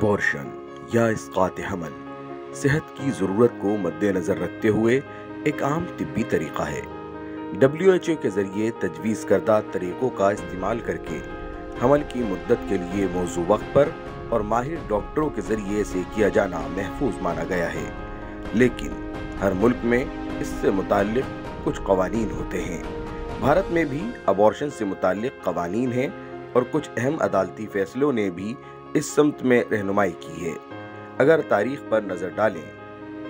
Abortion या इसकात हमल सेहत की ज़रूरत को मद्देनज़र रखते हुए एक आम तबी तरीक़ा है डब्ल्यू एच ओ के ज़रिए तजवीज़ करदा तरीक़ों का इस्तेमाल करके हमल की मुद्दत के लिए मौजू वक्त पर और माहिर डॉक्टरों के ज़रिए से किया जाना महफूज माना गया है लेकिन हर मुल्क में इससे मुतल कुछ कवानीन होते हैं भारत में भी अबॉर्शन से मुतल कवानीन हैं और कुछ अहम अदालती फ़ैसलों ने भी इस समत में रहनुमाई की है अगर तारीख पर नज़र डालें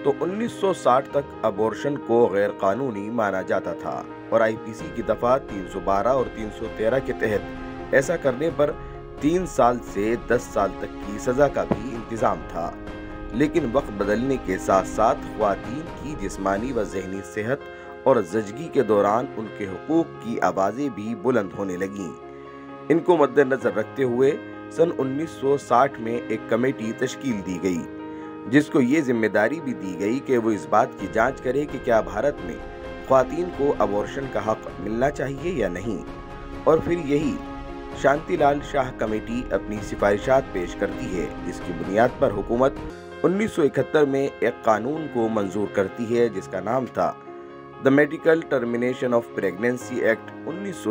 तो 1960 तक अबॉर्शन को गैर कानूनी माना जाता था और आईपीसी की दफ़ा 312 और 313 के तहत ऐसा करने पर तीन साल से दस साल तक की सज़ा का भी इंतज़ाम था लेकिन वक्त बदलने के साथ साथ खुवान की जिस्मानी व जहनी सेहत और जजगी के दौरान उनके हकूक़ की आवाज़ें भी बुलंद होने लगीं इनको मद्देनज़र रखते हुए सन 1960 में एक कमेटी तश्कील दी गई जिसको ये जिम्मेदारी भी दी गई कि वो इस बात की जांच करे कि क्या भारत में खातन को अबॉर्शन का हक मिलना चाहिए या नहीं और फिर यही शांतिलाल शाह कमेटी अपनी सिफारिशात पेश करती है जिसकी बुनियाद पर हुकूमत 1971 में एक कानून को मंजूर करती है जिसका नाम था the medical termination of pregnancy act उन्नीस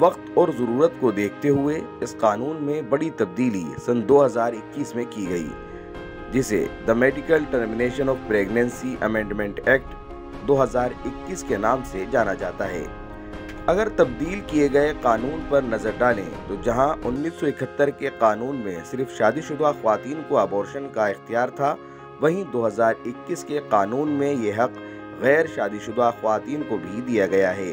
वक्त और ज़रूरत को देखते हुए इस कानून में बड़ी तब्दीली सन 2021 में की गई जिसे the medical termination of pregnancy amendment act 2021 के नाम से जाना जाता है अगर तब्दील किए गए कानून पर नज़र डालें तो जहां 1971 के कानून में सिर्फ शादीशुदा खुतिन को आबॉर्शन का इख्तियार था वहीं 2021 के कानून में यह हक़ गैर शादीशुदा खातन को भी दिया गया है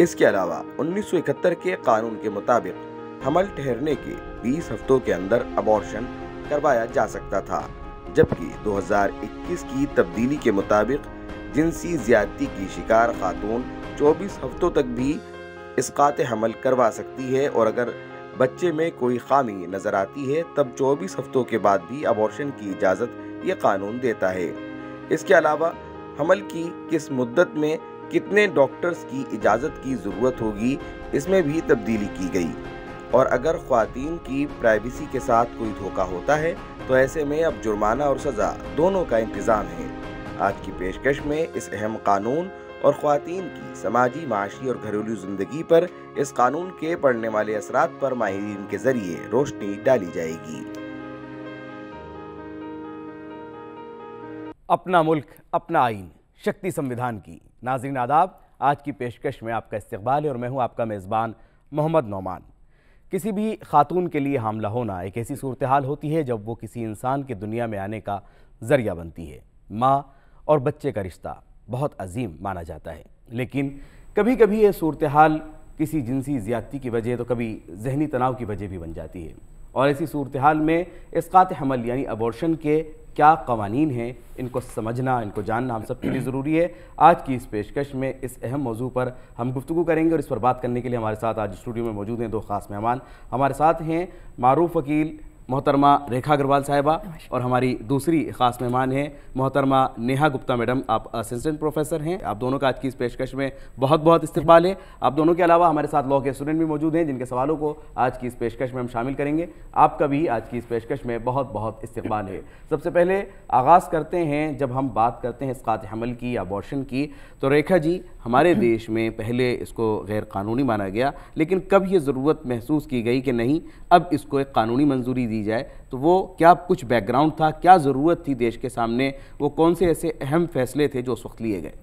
इसके अलावा 1971 के कानून के मुताबिक हमल ठहरने के 20 हफ्तों के अंदर अबॉर्शन करवाया जा सकता था जबकि 2021 की तब्दीली के मुताबिक जिनसी ज्यादती की शिकार खातून 24 हफ्तों तक भी इसकात हमल करवा सकती है और अगर बच्चे में कोई खामी नज़र आती है तब 24 हफ्तों के बाद भी अबॉर्शन की इजाज़त ये कानून देता है इसके अलावा हमल की किस मुद्दत में कितने डॉक्टर्स की इजाज़त की ज़रूरत होगी इसमें भी तब्दीली की गई और अगर खातन की प्राइवेसी के साथ कोई धोखा होता है तो ऐसे में अब जुर्माना और सज़ा दोनों का इंतज़ाम है आज की पेशकश में इस अहम कानून और खातन की समाजी माशी और घरेलू ज़िंदगी पर इस कानून के पड़ने वाले असरात पर माहरीन के ज़रिए रोशनी डाली जाएगी अपना मुल्क अपना आइन शक्ति संविधान की नाजरीन आदाब आज की पेशकश में आपका इस्तबाल है और मैं हूँ आपका मेज़बान मोहम्मद नौमान किसी भी खातून के लिए हमला होना एक ऐसी सूरत हाल होती है जब वो किसी इंसान के दुनिया में आने का ज़रिया बनती है माँ और बच्चे का रिश्ता बहुत अजीम माना जाता है लेकिन कभी कभी ये सूरत हाल किसी जिनसी ज़्यादती की वजह तो कभी जहनी तनाव की वजह भी बन जाती है और ऐसी सूरत हाल में इसकात हमल यानी अबॉर्शन के क्या कवानीन हैं इनको समझना इनको जानना हम सब के लिए ज़रूरी है आज की इस पेशकश में इस अहम मौजू पर हम गुफ्तु करेंगे और इस पर बात करने के लिए हमारे साथ आज स्टूडियो में मौजूद हैं दो खास मेहमान हमारे साथ हैं मारूफ वकील मोहतरमा रेखा अग्रवाल साहिबा और हमारी दूसरी ख़ास मेहमान हैं मोहतरमा नेहा गुप्ता मैडम आप असिस्टेंट प्रोफेसर हैं आप दोनों का आज की इस पेशकश में बहुत बहुत इस्तेमाल है आप दोनों के अलावा हमारे साथ लॉ के स्टूडेंट भी मौजूद हैं जिनके सवालों को आज की इस पेशकश में हम शामिल करेंगे आपका भी आज की इस पेशकश में बहुत बहुत इस्तेमाल है सबसे पहले आगाज़ करते हैं जब हम बात करते हैं इसकात हमल की या अबॉर्शन की तो रेखा जी हमारे देश में पहले इसको गैर कानूनी माना गया लेकिन कब ये ज़रूरत महसूस की गई कि नहीं अब इसको एक कानूनी मंजूरी दी जाए तो वो क्या कुछ बैकग्राउंड था क्या ज़रूरत थी देश के सामने वो कौन से ऐसे अहम फैसले थे जो उस वक्त लिए गए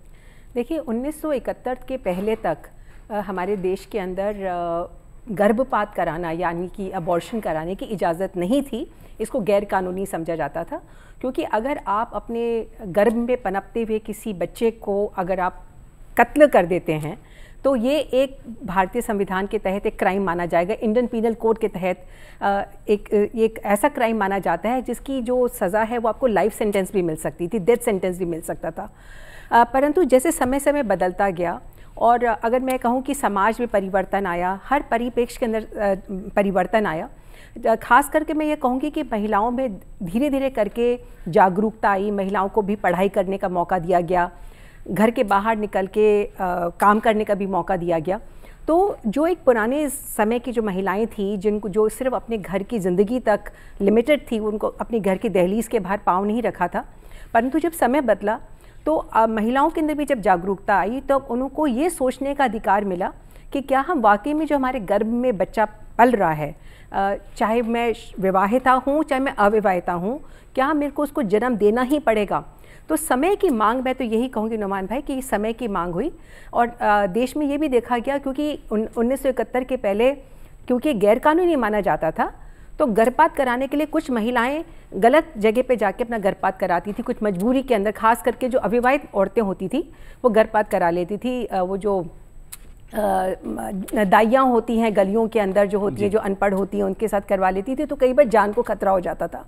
देखिए 1971 के पहले तक आ, हमारे देश के अंदर गर्भपात कराना यानी कि अबॉर्शन कराने की इजाज़त नहीं थी इसको गैर कानूनी समझा जाता था क्योंकि अगर आप अपने गर्भ में पनपते हुए किसी बच्चे को अगर आप कत्ल कर देते हैं तो ये एक भारतीय संविधान के तहत एक क्राइम माना जाएगा इंडियन पीनल कोड के तहत एक एक ऐसा क्राइम माना जाता है जिसकी जो सज़ा है वो आपको लाइफ सेंटेंस भी मिल सकती थी डेथ सेंटेंस भी मिल सकता था परंतु जैसे समय समय बदलता गया और अगर मैं कहूँ कि समाज में परिवर्तन आया हर परिपेक्ष के अंदर परिवर्तन आया खास करके मैं ये कहूँगी कि महिलाओं में धीरे धीरे करके जागरूकता आई महिलाओं को भी पढ़ाई करने का मौका दिया गया घर के बाहर निकल के आ, काम करने का भी मौका दिया गया तो जो एक पुराने समय की जो महिलाएं थी जिनको जो सिर्फ अपने घर की ज़िंदगी तक लिमिटेड थी उनको अपने घर की दहलीज़ के बाहर पाँव नहीं रखा था परंतु जब समय बदला तो महिलाओं के अंदर भी जब जागरूकता आई तब तो उनको ये सोचने का अधिकार मिला कि क्या हम वाकई में जो हमारे गर्भ में बच्चा पल रहा है चाहे मैं विवाहिता हूँ चाहे मैं अविवाहिता हूँ क्या मेरे को उसको जन्म देना ही पड़ेगा तो समय की मांग मैं तो यही कहूँगी नुमान भाई कि समय की मांग हुई और देश में ये भी देखा गया क्योंकि उन्नीस के पहले क्योंकि गैरकानूनी माना जाता था तो गर्भपात कराने के लिए कुछ महिलाएं गलत जगह पे जाके अपना गर्भपात कराती थी कुछ मजबूरी के अंदर खास करके जो अविवाहित औरतें होती थी वो गर्भपात करा लेती थी वो जो दाइयाँ होती हैं गलियों के अंदर जो होती हैं जो अनपढ़ होती हैं उनके साथ करवा लेती थी तो कई बार जान को खतरा हो जाता था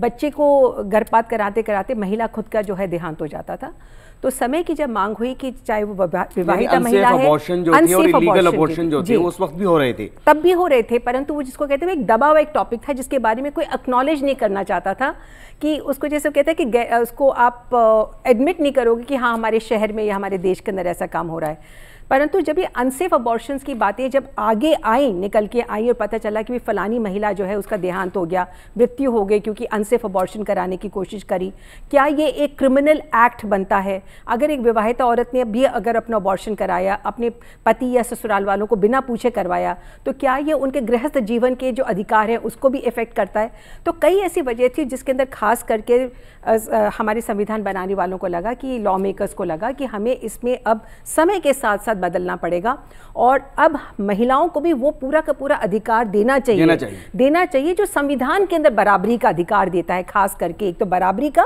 बच्चे को गर्भपात कराते कराते महिला खुद का जो है देहांत हो जाता था तो समय की जब मांग हुई कि चाहे वो विवाहिता महिला है अबॉर्शन जो थे उस वक्त भी हो रहे थे तब भी हो रहे थे परंतु वो जिसको कहते हैं एक हुआ एक टॉपिक था जिसके बारे में कोई अक्नॉलेज नहीं करना चाहता था कि उसको जैसे कहते हैं कि उसको आप एडमिट नहीं करोगे कि हाँ हमारे शहर में या हमारे देश के अंदर ऐसा काम हो रहा है परंतु जब ये अनसेफ अबॉर्शन की बातें जब आगे आई निकल के आई और पता चला कि फ़लानी महिला जो है उसका देहांत हो गया मृत्यु हो गई क्योंकि अनसेफ अबॉर्शन कराने की कोशिश करी क्या ये एक क्रिमिनल एक्ट बनता है अगर एक विवाहिता औरत ने भी अगर अपना अबॉर्शन कराया अपने पति या ससुराल वालों को बिना पूछे करवाया तो क्या ये उनके गृहस्थ जीवन के जो अधिकार हैं उसको भी इफ़ेक्ट करता है तो कई ऐसी वजह थी जिसके अंदर खास करके हमारे संविधान बनाने वालों को लगा कि लॉ मेकर्स को लगा कि हमें इसमें अब समय के साथ साथ बदलना पड़ेगा और अब महिलाओं को भी वो पूरा का पूरा अधिकार देना चाहिए देना चाहिए, देना चाहिए जो संविधान के अंदर बराबरी का अधिकार देता है खास करके एक तो बराबरी का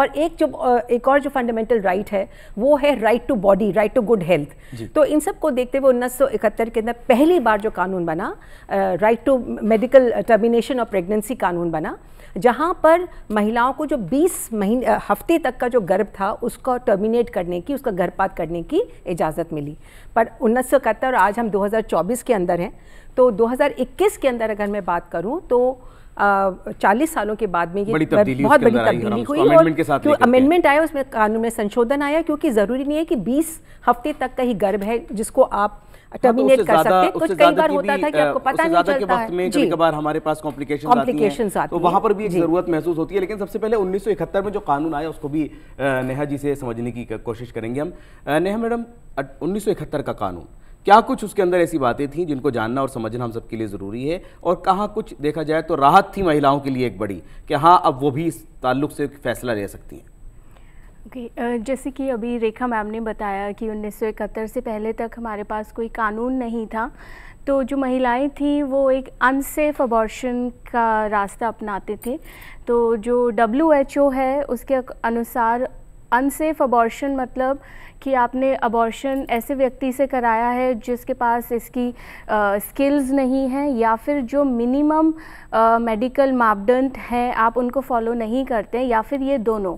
और एक जो एक और जो फंडामेंटल राइट है वो है right to body right to good health तो इन सब को देखते हुए उन्नीस के अंदर पहली बार जो कानून बना right to medical termination of pregnancy कानून बना जहाँ पर महिलाओं को जो 20 महीने हफ्ते तक का जो गर्भ था उसको टर्मिनेट करने की उसका गर्भपात करने की इजाज़त मिली पर उन्नीस और आज हम 2024 के अंदर हैं तो 2021 के अंदर अगर मैं बात करूँ तो चालीस सालों के बाद में ये बड़ी बहुत बड़ी तब्दीली हुई और जो अमेंडमेंट आया उसमें कानून में संशोधन आया क्योंकि ज़रूरी नहीं है कि 20 हफ्ते तक का ही गर्भ है जिसको आप टर्मिनेट हाँ, तो कर सकते कुछ कई बार होता था कि आपको पता नहीं चलता है जी कबार हमारे पास कॉम्प्लिकेशन हैं तो वहां पर भी एक जरूरत महसूस होती है लेकिन सबसे पहले उन्नीस में जो कानून आया उसको भी नेहा जी से समझने की कोशिश करेंगे हम नेहा मैडम उन्नीस का कानून क्या कुछ उसके अंदर ऐसी बातें थी जिनको जानना और समझना हम सबके लिए ज़रूरी है और कहाँ कुछ देखा जाए तो राहत थी महिलाओं के लिए एक बड़ी कि हाँ अब वो भी इस ताल्लुक से फैसला ले सकती हैं ओके okay, जैसे कि अभी रेखा मैम ने बताया कि उन्नीस से पहले तक हमारे पास कोई कानून नहीं था तो जो महिलाएं थीं वो एक अनसेफ अबॉर्शन का रास्ता अपनाते थे तो जो डब्ल्यू है उसके अनुसार अनसेफ अबॉर्शन मतलब कि आपने अबॉर्शन ऐसे व्यक्ति से कराया है जिसके पास इसकी स्किल्स नहीं हैं या फिर जो मिनिमम मेडिकल मापदंड हैं आप उनको फॉलो नहीं करते या फिर ये दोनों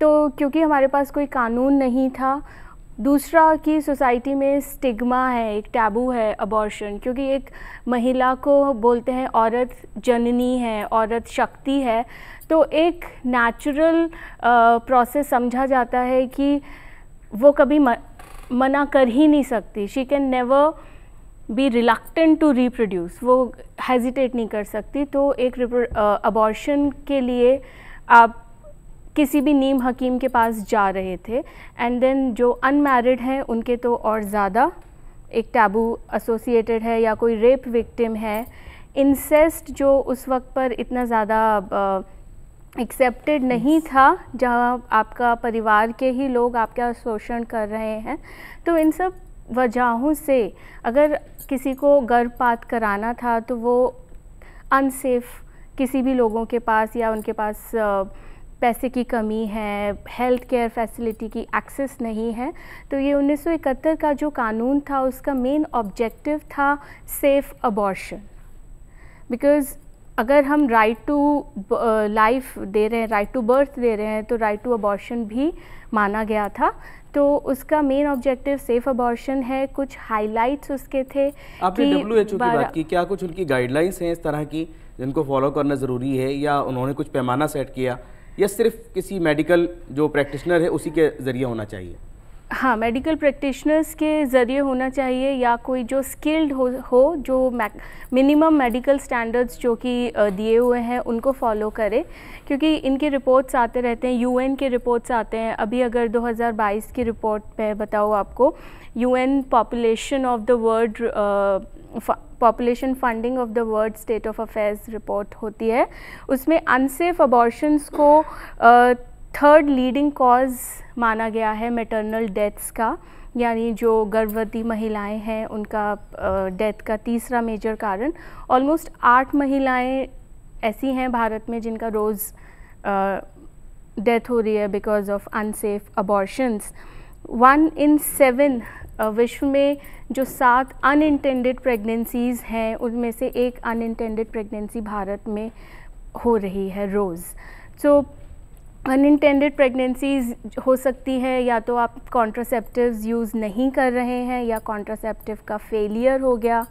तो क्योंकि हमारे पास कोई कानून नहीं था दूसरा कि सोसाइटी में स्टिग्मा है एक टैबू है अबॉर्शन क्योंकि एक महिला को बोलते हैं औरत जननी है औरत शक्ति है तो एक नेचुरल प्रोसेस समझा जाता है कि वो कभी मना कर ही नहीं सकती she can never be reluctant to reproduce वो हेजिटेट नहीं कर सकती तो एक अबॉर्शन के लिए आप किसी भी नीम हकीम के पास जा रहे थे एंड देन जो अनमैरिड हैं उनके तो और ज़्यादा एक टैबू एसोसिएटेड है या कोई रेप विक्टिम है इंसेस्ट जो उस वक्त पर इतना ज़्यादा एक्सेप्टेड नहीं था जहाँ आपका परिवार के ही लोग आपका शोषण कर रहे हैं तो इन सब वजहों से अगर किसी को गर्भपात कराना था तो वो अनसेफ़ किसी भी लोगों के पास या उनके पास uh, पैसे की कमी है हेल्थ केयर फैसिलिटी की एक्सेस नहीं है तो ये 1971 का जो कानून था उसका मेन ऑब्जेक्टिव था सेफ़ अबॉर्शन बिकॉज़ अगर हम राइट टू लाइफ दे रहे हैं राइट टू बर्थ दे रहे हैं तो राइट टू अबॉर्शन भी माना गया था तो उसका मेन ऑब्जेक्टिव सेफ अबॉर्शन है कुछ हाईलाइट्स उसके थे आपने डब्ल्यूएचओ की बात की क्या कुछ उनकी गाइडलाइंस हैं इस तरह की जिनको फॉलो करना ज़रूरी है या उन्होंने कुछ पैमाना सेट किया या सिर्फ किसी मेडिकल जो प्रैक्टिशनर है उसी के ज़रिए होना चाहिए हाँ मेडिकल प्रैक्टिशनर्स के ज़रिए होना चाहिए या कोई जो स्किल्ड हो हो जो मिनिमम मेडिकल स्टैंडर्ड्स जो कि दिए हुए हैं उनको फॉलो करें क्योंकि इनके रिपोर्ट्स आते रहते हैं यूएन के रिपोर्ट्स आते हैं अभी अगर 2022 की रिपोर्ट पे बताओ आपको UN population of the world population funding of the world state of affairs report होती है उसमें अनसेफ अबॉर्शंस को थर्ड लीडिंग कॉज माना गया है मेटर्नल डेथ्स का यानी जो गर्भवती महिलाएं हैं उनका डेथ का तीसरा मेजर कारण ऑलमोस्ट आठ महिलाएं ऐसी हैं भारत में जिनका रोज़ डेथ हो रही है because of unsafe abortions one in seven विश्व में जो सात अनइंटेंडेड प्रेगनेंसीज़ हैं उनमें से एक अनइंटेंडेड प्रेगनेंसी भारत में हो रही है रोज़ सो so, अनइंटेंडेड प्रेगनेंसीज हो सकती है या तो आप कॉन्ट्रासेप्टिव यूज़ नहीं कर रहे हैं या कॉन्ट्रासेप्टिव का फेलियर हो गया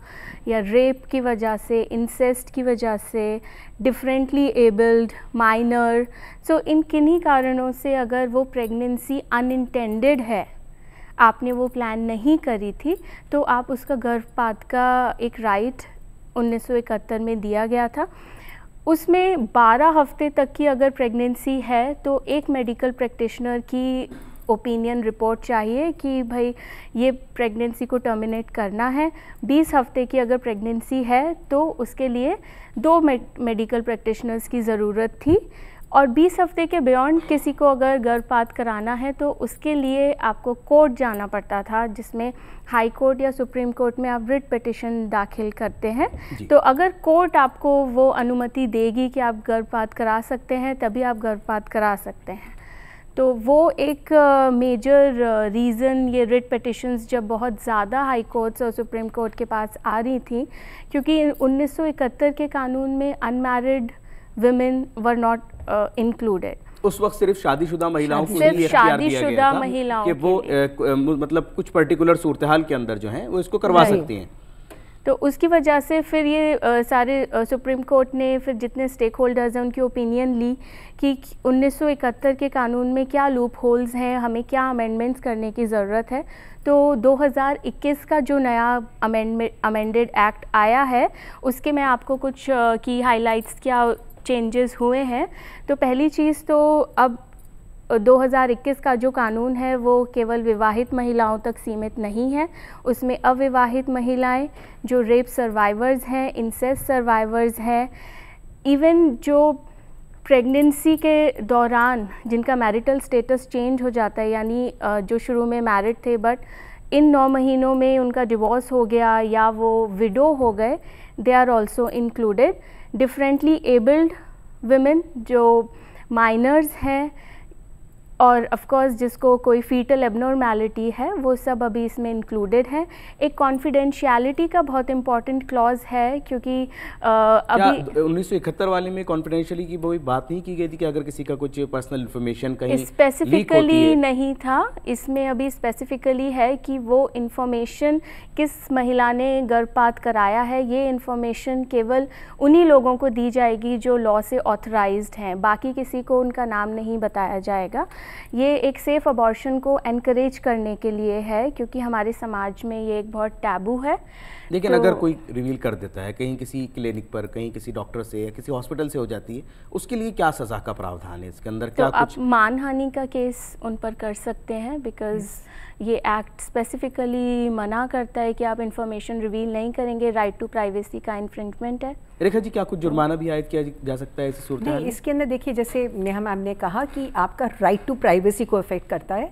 या रेप की वजह से इंसेस्ट की वजह से डिफरेंटली एबल्ड माइनर सो इन किन्हीं कारणों से अगर वो प्रेगनेंसी अनइंटेंडेड है आपने वो प्लान नहीं करी थी तो आप उसका गर्भपात का एक राइट 1971 में दिया गया था उसमें 12 हफ्ते तक की अगर प्रेगनेंसी है तो एक मेडिकल प्रैक्टिशनर की ओपिनियन रिपोर्ट चाहिए कि भाई ये प्रेगनेंसी को टर्मिनेट करना है 20 हफ्ते की अगर प्रेगनेंसी है तो उसके लिए दो मेडिकल प्रैक्टिशनर्स की ज़रूरत थी और 20 हफ्ते के बियॉन्ड किसी को अगर गर्भपात कराना है तो उसके लिए आपको कोर्ट जाना पड़ता था जिसमें हाई कोर्ट या सुप्रीम कोर्ट में आप रिट पिटिशन दाखिल करते हैं तो अगर कोर्ट आपको वो अनुमति देगी कि आप गर्भपात करा सकते हैं तभी आप गर्भपात करा सकते हैं तो वो एक मेजर uh, रीज़न uh, ये रिट पटिशन्स जब बहुत ज़्यादा हाई कोर्ट्स और सुप्रीम कोर्ट के पास आ रही थी क्योंकि 1971 के कानून में unmarried women were not included uh, उस वक्त सिर्फ शादीशुदा महिलाओं को सिर्फ शादीशुदा महिलाओं के वो ए, uh, uh, मतलब कुछ पर्टिकुलर सूरत हाल के अंदर जो है वो इसको करवा सकती हैं तो उसकी वजह से फिर ये आ, सारे आ, सुप्रीम कोर्ट ने फिर जितने स्टेक होल्डर्स हैं उनकी ओपिनियन ली कि 1971 के कानून में क्या लूप होल्स हैं हमें क्या अमेंडमेंट्स करने की ज़रूरत है तो 2021 का जो नया अमेंडमेंट अमेंडेड एक्ट आया है उसके मैं आपको कुछ आ, की हाइलाइट्स क्या चेंजेस हुए हैं तो पहली चीज़ तो अब 2021 का जो कानून है वो केवल विवाहित महिलाओं तक सीमित नहीं है उसमें अविवाहित महिलाएं जो रेप सर्वाइवर्स हैं इंसेस सर्वाइवर्स हैं इवन जो प्रेगनेंसी के दौरान जिनका मैरिटल स्टेटस चेंज हो जाता है यानी जो शुरू में मैरिड थे बट इन नौ महीनों में उनका डिवोर्स हो गया या वो विडो हो गए they are also included differently abled women जो माइनर्स हैं और ऑफ़ कोर्स जिसको कोई फीटल एबनॉर्मैलिटी है वो सब अभी इसमें इंक्लूडेड है एक कॉन्फिडेंशियलिटी का बहुत इंपॉर्टेंट क्लॉज है क्योंकि आ, अभी उन्नीस वाले में कॉन्फिडेंशियली की कोई बात नहीं की गई थी कि अगर किसी का कुछ पर्सनल इन्फॉर्मेशन कहीं स्पेसिफिकली नहीं था इसमें अभी स्पेसिफिकली है कि वो इन्फॉर्मेशन किस महिला ने गर्भपात कराया है ये इन्फॉर्मेशन केवल उन्हीं लोगों को दी जाएगी जो लॉ से ऑथराइज हैं बाकी किसी को उनका नाम नहीं बताया जाएगा ये एक सेफ़ अबॉर्शन को इनक्रेज करने के लिए है क्योंकि हमारे समाज में ये एक बहुत टैबू है लेकिन तो, अगर कोई रिवील कर देता है कहीं किसी क्लिनिक पर कहीं किसी डॉक्टर से या किसी हॉस्पिटल से हो जाती है उसके लिए क्या सजा का प्रावधान है इसके अंदर तो क्या तो कुछ मानहानि का केस उन पर कर सकते हैं बिकॉज ये एक्ट स्पेसिफिकली मना करता है कि आप इन्फॉर्मेशन रिवील नहीं करेंगे राइट टू प्राइवेसी का इन्फ्रिंजमेंट है रेखा जी क्या कुछ जुर्माना भी आयद किया जा सकता है इस नहीं, इसके अंदर देखिए जैसे नेहा मैम ने कहा कि आपका राइट टू प्राइवेसी को अफेक्ट करता है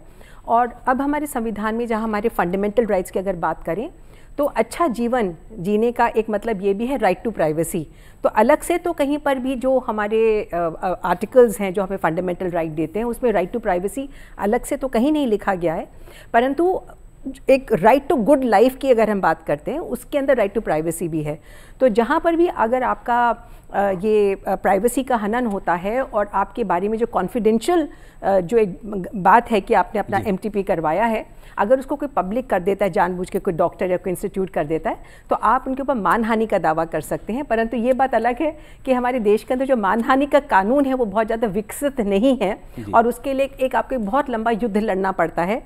और अब हमारे संविधान में जहाँ हमारे फंडामेंटल राइट्स की अगर बात करें तो अच्छा जीवन जीने का एक मतलब ये भी है राइट टू प्राइवेसी तो अलग से तो कहीं पर भी जो हमारे आर्टिकल्स हैं जो हमें फंडामेंटल राइट देते हैं उसमें राइट टू प्राइवेसी अलग से तो कहीं नहीं लिखा गया है परंतु एक राइट टू गुड लाइफ की अगर हम बात करते हैं उसके अंदर राइट टू प्राइवेसी भी है तो जहाँ पर भी अगर आपका ये प्राइवेसी का हनन होता है और आपके बारे में जो कॉन्फिडेंशियल जो एक बात है कि आपने अपना एम करवाया है अगर उसको कोई पब्लिक कर देता है जानबूझ के कोई डॉक्टर या कोई इंस्टीट्यूट कर देता है तो आप उनके ऊपर मानहानि का दावा कर सकते हैं परंतु ये बात अलग है कि हमारे देश के अंदर जो मानहानि का कानून है वो बहुत ज़्यादा विकसित नहीं है और उसके लिए एक आपको बहुत लंबा युद्ध लड़ना पड़ता है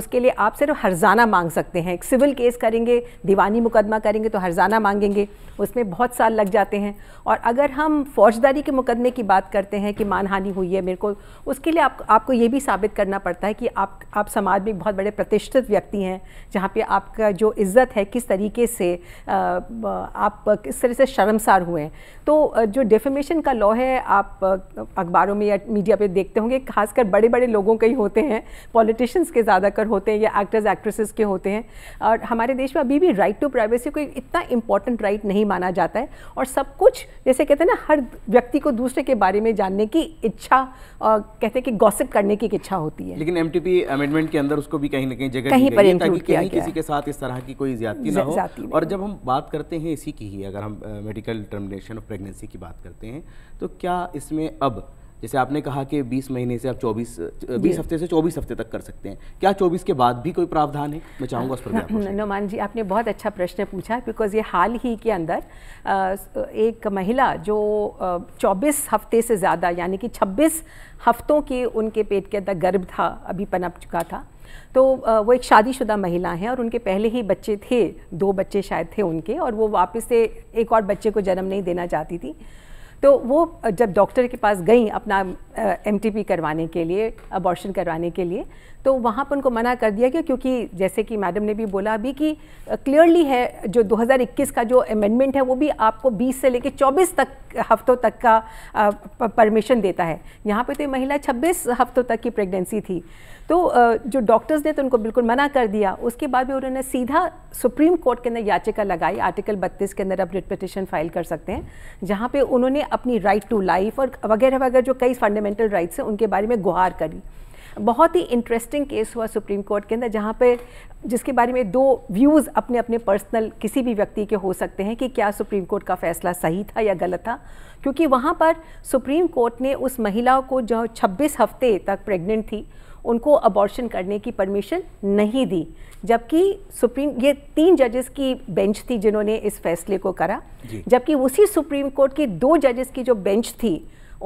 उसके लिए आप सिर्फ हरजाना मांग सकते हैं एक सिविल केस करेंगे दीवानी मुकदमा करेंगे तो हरजाना मांगेंगे उसमें बहुत साल लग जाते हैं और अगर हम फौजदारी के मुकदमे की बात करते हैं कि मानहानि हुई है मेरे को उसके लिए आप आपको ये भी साबित करना पड़ता है कि आप आप समाज में बहुत बड़े प्रतिष्ठित व्यक्ति हैं जहाँ पे आपका जो इज़्ज़त है किस तरीके से आप किस तरह से शर्मसार हुए हैं तो जो डिफेमेशन का लॉ है आप अखबारों में या मीडिया पर देखते होंगे खासकर बड़े बड़े लोगों के ही होते हैं पॉलिटिशियंस के ज़्यादातर होते हैं या एक्टर्स एक्ट्रेसेस के होते हैं और हमारे देश में अभी भी राइट टू प्राइवेसी को इतना इम्पॉर्टेंट राइट नहीं माना जाता है और सब कुछ जैसे कहते हैं ना हर व्यक्ति को दूसरे के बारे में जानने की इच्छा और कहते हैं कि गॉसिप करने की इच्छा होती है लेकिन एमटीपी अमेंडमेंट के अंदर उसको भी कहीं ना कहीं जगह कहीं पर किसी के साथ इस तरह की कोई ज्यादा ना हो और जब हम बात करते हैं इसी की ही अगर हम मेडिकल टर्मिनेशन ऑफ प्रेगनेंसी की बात करते हैं तो क्या इसमें अब जैसे आपने कहा कि 20 महीने से आप 24 20 हफ्ते से 24 हफ्ते तक कर सकते हैं क्या 24 के बाद भी कोई प्रावधान है मैं चाहूँगा उस पर नोमान जी आपने बहुत अच्छा प्रश्न पूछा बिकॉज ये हाल ही के अंदर एक महिला जो 24 हफ्ते से ज़्यादा यानी कि 26 हफ्तों के उनके पेट के अंदर गर्भ था अभी पनप चुका था तो वो एक शादीशुदा महिला हैं और उनके पहले ही बच्चे थे दो बच्चे शायद थे उनके और वो वापस से एक और बच्चे को जन्म नहीं देना चाहती थी तो वो जब डॉक्टर के पास गई अपना एम करवाने के लिए अबॉर्शन करवाने के लिए तो वहाँ पर उनको मना कर दिया गया क्योंकि जैसे कि मैडम ने भी बोला अभी कि क्लियरली है जो 2021 का जो अमेंडमेंट है वो भी आपको 20 से लेकर 24 तक हफ्तों तक का परमिशन देता है यहाँ पे तो महिला 26 हफ्तों तक की प्रेगनेंसी थी तो जो डॉक्टर्स ने तो उनको बिल्कुल मना कर दिया उसके बाद भी उन्होंने सीधा सुप्रीम कोर्ट के अंदर याचिका लगाई आर्टिकल बत्तीस के अंदर अब रिट पिटिशन फाइल कर सकते हैं जहाँ पे उन्होंने अपनी राइट टू लाइफ और वगैरह वगैरह जो कई फंडामेंटल राइट्स हैं उनके बारे में गुहार करी बहुत ही इंटरेस्टिंग केस हुआ सुप्रीम कोर्ट के अंदर जहाँ पे जिसके बारे में दो व्यूज़ अपने अपने पर्सनल किसी भी व्यक्ति के हो सकते हैं कि क्या सुप्रीम कोर्ट का फैसला सही था या गलत था क्योंकि वहाँ पर सुप्रीम कोर्ट ने उस महिला को जो 26 हफ्ते तक प्रेग्नेंट थी उनको अबॉर्शन करने की परमिशन नहीं दी जबकि सुप्रीम ये तीन जजेस की बेंच थी जिन्होंने इस फैसले को करा जबकि उसी सुप्रीम कोर्ट की दो जजेस की जो बेंच थी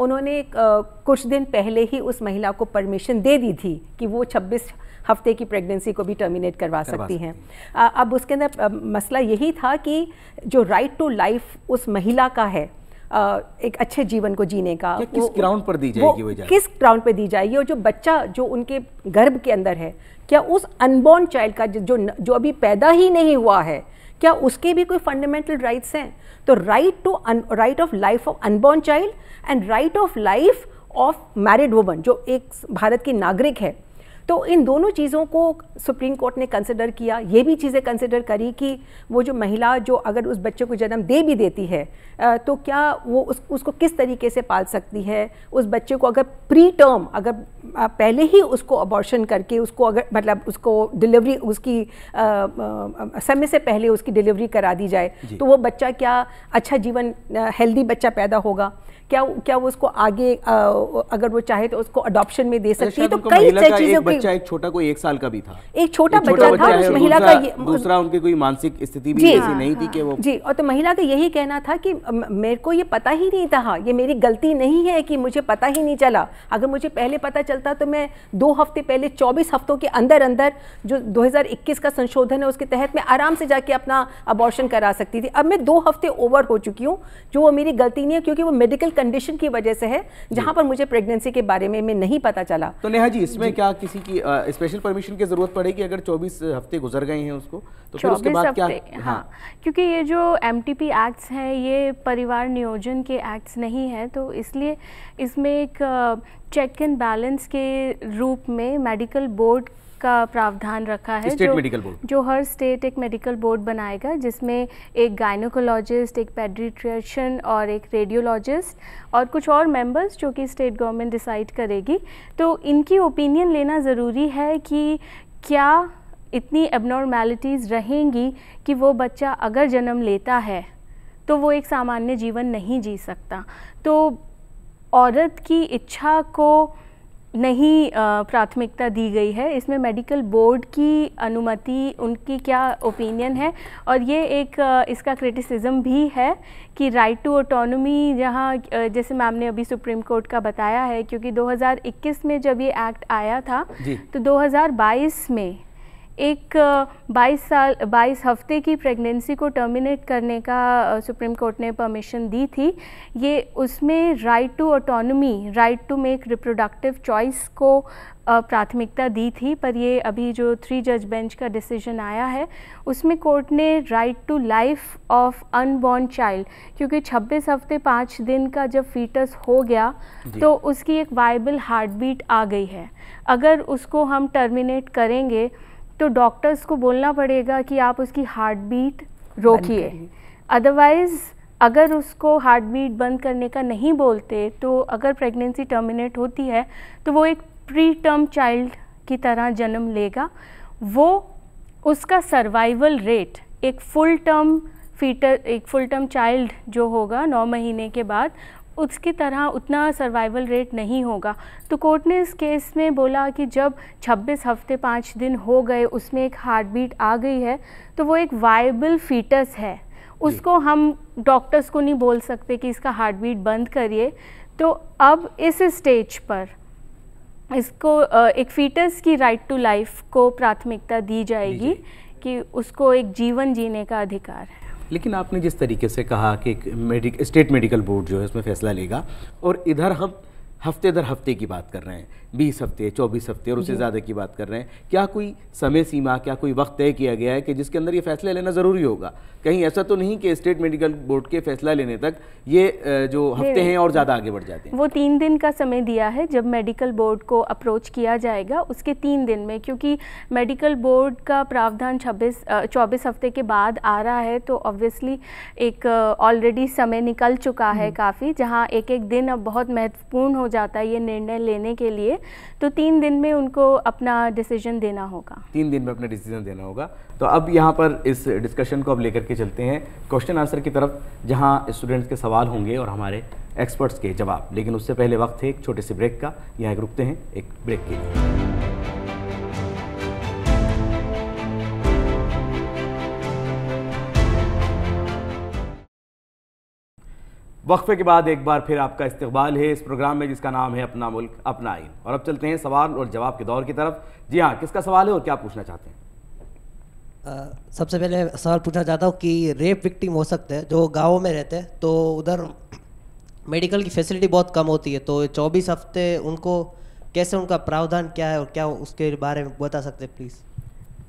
उन्होंने कुछ दिन पहले ही उस महिला को परमिशन दे दी थी कि वो 26 हफ्ते की प्रेगनेंसी को भी टर्मिनेट करवा सकती हैं अब उसके अंदर मसला यही था कि जो राइट टू लाइफ उस महिला का है एक अच्छे जीवन को जीने का किस ग्राउंड पर दी जाएगी वो किस ग्राउंड पर दी जाएगी और जो बच्चा जो उनके गर्भ के अंदर है क्या उस अनबॉर्न चाइल्ड का जो जो अभी पैदा ही नहीं हुआ है क्या उसके भी कोई फंडामेंटल राइट्स हैं तो right to right of life of unborn child and right of life of married woman जो एक भारत की नागरिक है तो इन दोनों चीज़ों को सुप्रीम कोर्ट ने कंसिडर किया ये भी चीज़ें कंसिडर करी कि वो जो महिला जो अगर उस बच्चे को जन्म दे भी देती है तो क्या वो उस, उसको किस तरीके से पाल सकती है उस बच्चे को अगर प्री टर्म अगर पहले ही उसको अबॉर्शन करके उसको अगर मतलब उसको डिलीवरी उसकी आ, आ, समय से पहले उसकी डिलीवरी करा दी जाए तो वो बच्चा क्या अच्छा जीवन हेल्दी बच्चा पैदा होगा क्या क्या वो उसको आगे आ, अगर वो चाहे तो उसको अडॉप्शन में दे अच्छा, सकती है तो, तो कई चीजों की बच्चा एक छोटा कोई एक साल का भी था एक छोटा, बच्चा, था उस महिला का दूसरा उनकी कोई मानसिक स्थिति भी ऐसी नहीं थी हाँ। कि वो जी और तो महिला का यही कहना था कि मेरे को ये पता ही नहीं था हाँ, ये मेरी गलती नहीं है कि मुझे पता ही नहीं चला अगर मुझे पहले पता चल चलता तो मैं दो हफ्ते पहले 24 हफ्तों के अंदर अंदर जो 2021 का संशोधन है उसके तहत मैं आराम से जाके अपना अबॉर्शन करा सकती थी अब मैं दो हफ्ते ओवर हो चुकी हूँ जो वो मेरी गलती नहीं है क्योंकि वो मेडिकल कंडीशन की वजह से है जहाँ पर मुझे प्रेगनेंसी के बारे में मैं नहीं पता चला तो नेहा जी इसमें क्या किसी की स्पेशल परमिशन की ज़रूरत पड़ेगी अगर चौबीस हफ्ते गुजर गए हैं उसको तो फिर उसके बाद क्या हाँ।, हाँ क्योंकि ये जो एम एक्ट्स हैं ये परिवार नियोजन के एक्ट्स नहीं है तो इसलिए इसमें एक चेक एंड बैलेंस के रूप में मेडिकल बोर्ड का प्रावधान रखा है जो जो हर स्टेट एक मेडिकल बोर्ड बनाएगा जिसमें एक गायनोकोलॉजिस्ट एक पेड्रिट्रिशन और एक रेडियोलॉजिस्ट और कुछ और मेंबर्स जो कि स्टेट गवर्नमेंट डिसाइड करेगी तो इनकी ओपिनियन लेना ज़रूरी है कि क्या इतनी एबनॉर्मेलिटीज़ रहेंगी कि वो बच्चा अगर जन्म लेता है तो वो एक सामान्य जीवन नहीं जी सकता तो औरत की इच्छा को नहीं प्राथमिकता दी गई है इसमें मेडिकल बोर्ड की अनुमति उनकी क्या ओपिनियन है और ये एक इसका क्रिटिसिज्म भी है कि राइट टू ऑटोनोमी जहाँ जैसे मैम ने अभी सुप्रीम कोर्ट का बताया है क्योंकि 2021 में जब ये एक्ट आया था तो 2022 में एक 22 साल 22 हफ्ते की प्रेगनेंसी को टर्मिनेट करने का सुप्रीम कोर्ट ने परमिशन दी थी ये उसमें right to autonomy right to make reproductive choice को प्राथमिकता दी थी पर ये अभी जो थ्री जज बेंच का डिसीजन आया है उसमें कोर्ट ने right to life of unborn child क्योंकि 26 हफ्ते पाँच दिन का जब फीटस हो गया तो उसकी एक वाइबल हार्ट बीट आ गई है अगर उसको हम टर्मिनेट करेंगे तो डॉक्टर्स को बोलना पड़ेगा कि आप उसकी हार्ट बीट रोकिए अदरवाइज़ अगर उसको हार्ट बीट बंद करने का नहीं बोलते तो अगर प्रेगनेंसी टर्मिनेट होती है तो वो एक प्री टर्म चाइल्ड की तरह जन्म लेगा वो उसका सर्वाइवल रेट एक फुल टर्म फीटर एक फुल टर्म चाइल्ड जो होगा नौ महीने के बाद उसकी तरह उतना सर्वाइवल रेट नहीं होगा तो कोर्ट ने इस केस में बोला कि जब 26 हफ्ते पाँच दिन हो गए उसमें एक हार्ट बीट आ गई है तो वो एक वायबल फीटस है उसको हम डॉक्टर्स को नहीं बोल सकते कि इसका हार्ट बीट बंद करिए तो अब इस स्टेज पर इसको एक फीटस की राइट टू लाइफ को प्राथमिकता दी जाएगी कि उसको एक जीवन जीने का अधिकार है लेकिन आपने जिस तरीके से कहा कि मेडिक स्टेट मेडिकल बोर्ड जो है उसमें फैसला लेगा और इधर हम हफ्ते दर हफ्ते की बात कर रहे हैं बीस हफ्ते चौबीस हफ्ते और उससे ज़्यादा की बात कर रहे हैं क्या कोई समय सीमा क्या कोई वक्त तय किया गया है कि जिसके अंदर ये फैसला लेना ज़रूरी होगा कहीं ऐसा तो नहीं कि स्टेट मेडिकल बोर्ड के फैसला लेने तक ये जो हफ्ते हैं और ज़्यादा आगे बढ़ जाते हैं वो तीन दिन का समय दिया है जब मेडिकल बोर्ड को अप्रोच किया जाएगा उसके तीन दिन में क्योंकि मेडिकल बोर्ड का प्रावधान छब्बीस चौबीस हफ्ते के बाद आ रहा है तो ऑब्वियसली एक ऑलरेडी समय निकल चुका है हम्म। काफ़ी जहाँ एक एक दिन अब बहुत महत्वपूर्ण हो जाता है ये निर्णय लेने के लिए तो तीन दिन में उनको अपना डिसीजन देना होगा तीन दिन में अपना डिसीजन देना होगा तो अब यहाँ पर इस डिस्कशन को अब लेकर के चलते हैं क्वेश्चन आंसर की तरफ जहाँ स्टूडेंट्स के सवाल होंगे और हमारे एक्सपर्ट्स के जवाब लेकिन उससे पहले वक्त है एक छोटे से ब्रेक का यहाँ रुकते हैं एक ब्रेक के लिए वक्फे के बाद एक बार फिर आपका इस्तबाल है इस प्रोग्राम में जिसका नाम है अपना मुल्क अपना आइन और अब चलते हैं सवाल और जवाब के दौर की तरफ जी हाँ किसका सवाल है और क्या पूछना चाहते हैं आ, सबसे पहले सवाल पूछना चाहता हूँ कि रेप विक्टिम हो सकते हैं जो गाँव में रहते हैं तो उधर मेडिकल की फैसिलिटी बहुत कम होती है तो चौबीस हफ्ते उनको कैसे उनका प्रावधान क्या है और क्या उसके बारे में बता सकते हैं प्लीज़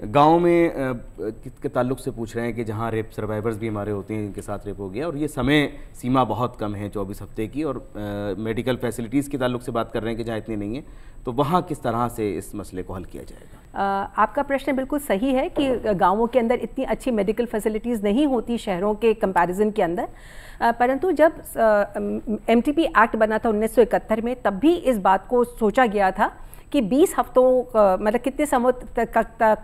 गांव में के ताल्लुक से पूछ रहे हैं कि जहां रेप सर्वाइवर्स भी हमारे होते हैं इनके साथ रेप हो गया और ये समय सीमा बहुत कम है चौबीस हफ्ते की और मेडिकल फैसिलिटीज़ के ताल्लुक से बात कर रहे हैं कि जहां इतनी नहीं है तो वहाँ किस तरह से इस मसले को हल किया जाएगा आपका प्रश्न बिल्कुल सही है कि गाँवों के अंदर इतनी अच्छी मेडिकल फैसिलिटीज़ नहीं होती शहरों के कंपेरिजन के अंदर परंतु जब एम एक्ट बना था उन्नीस में तब भी इस बात को सोचा गया था कि 20 हफ्तों मतलब कितने समय तक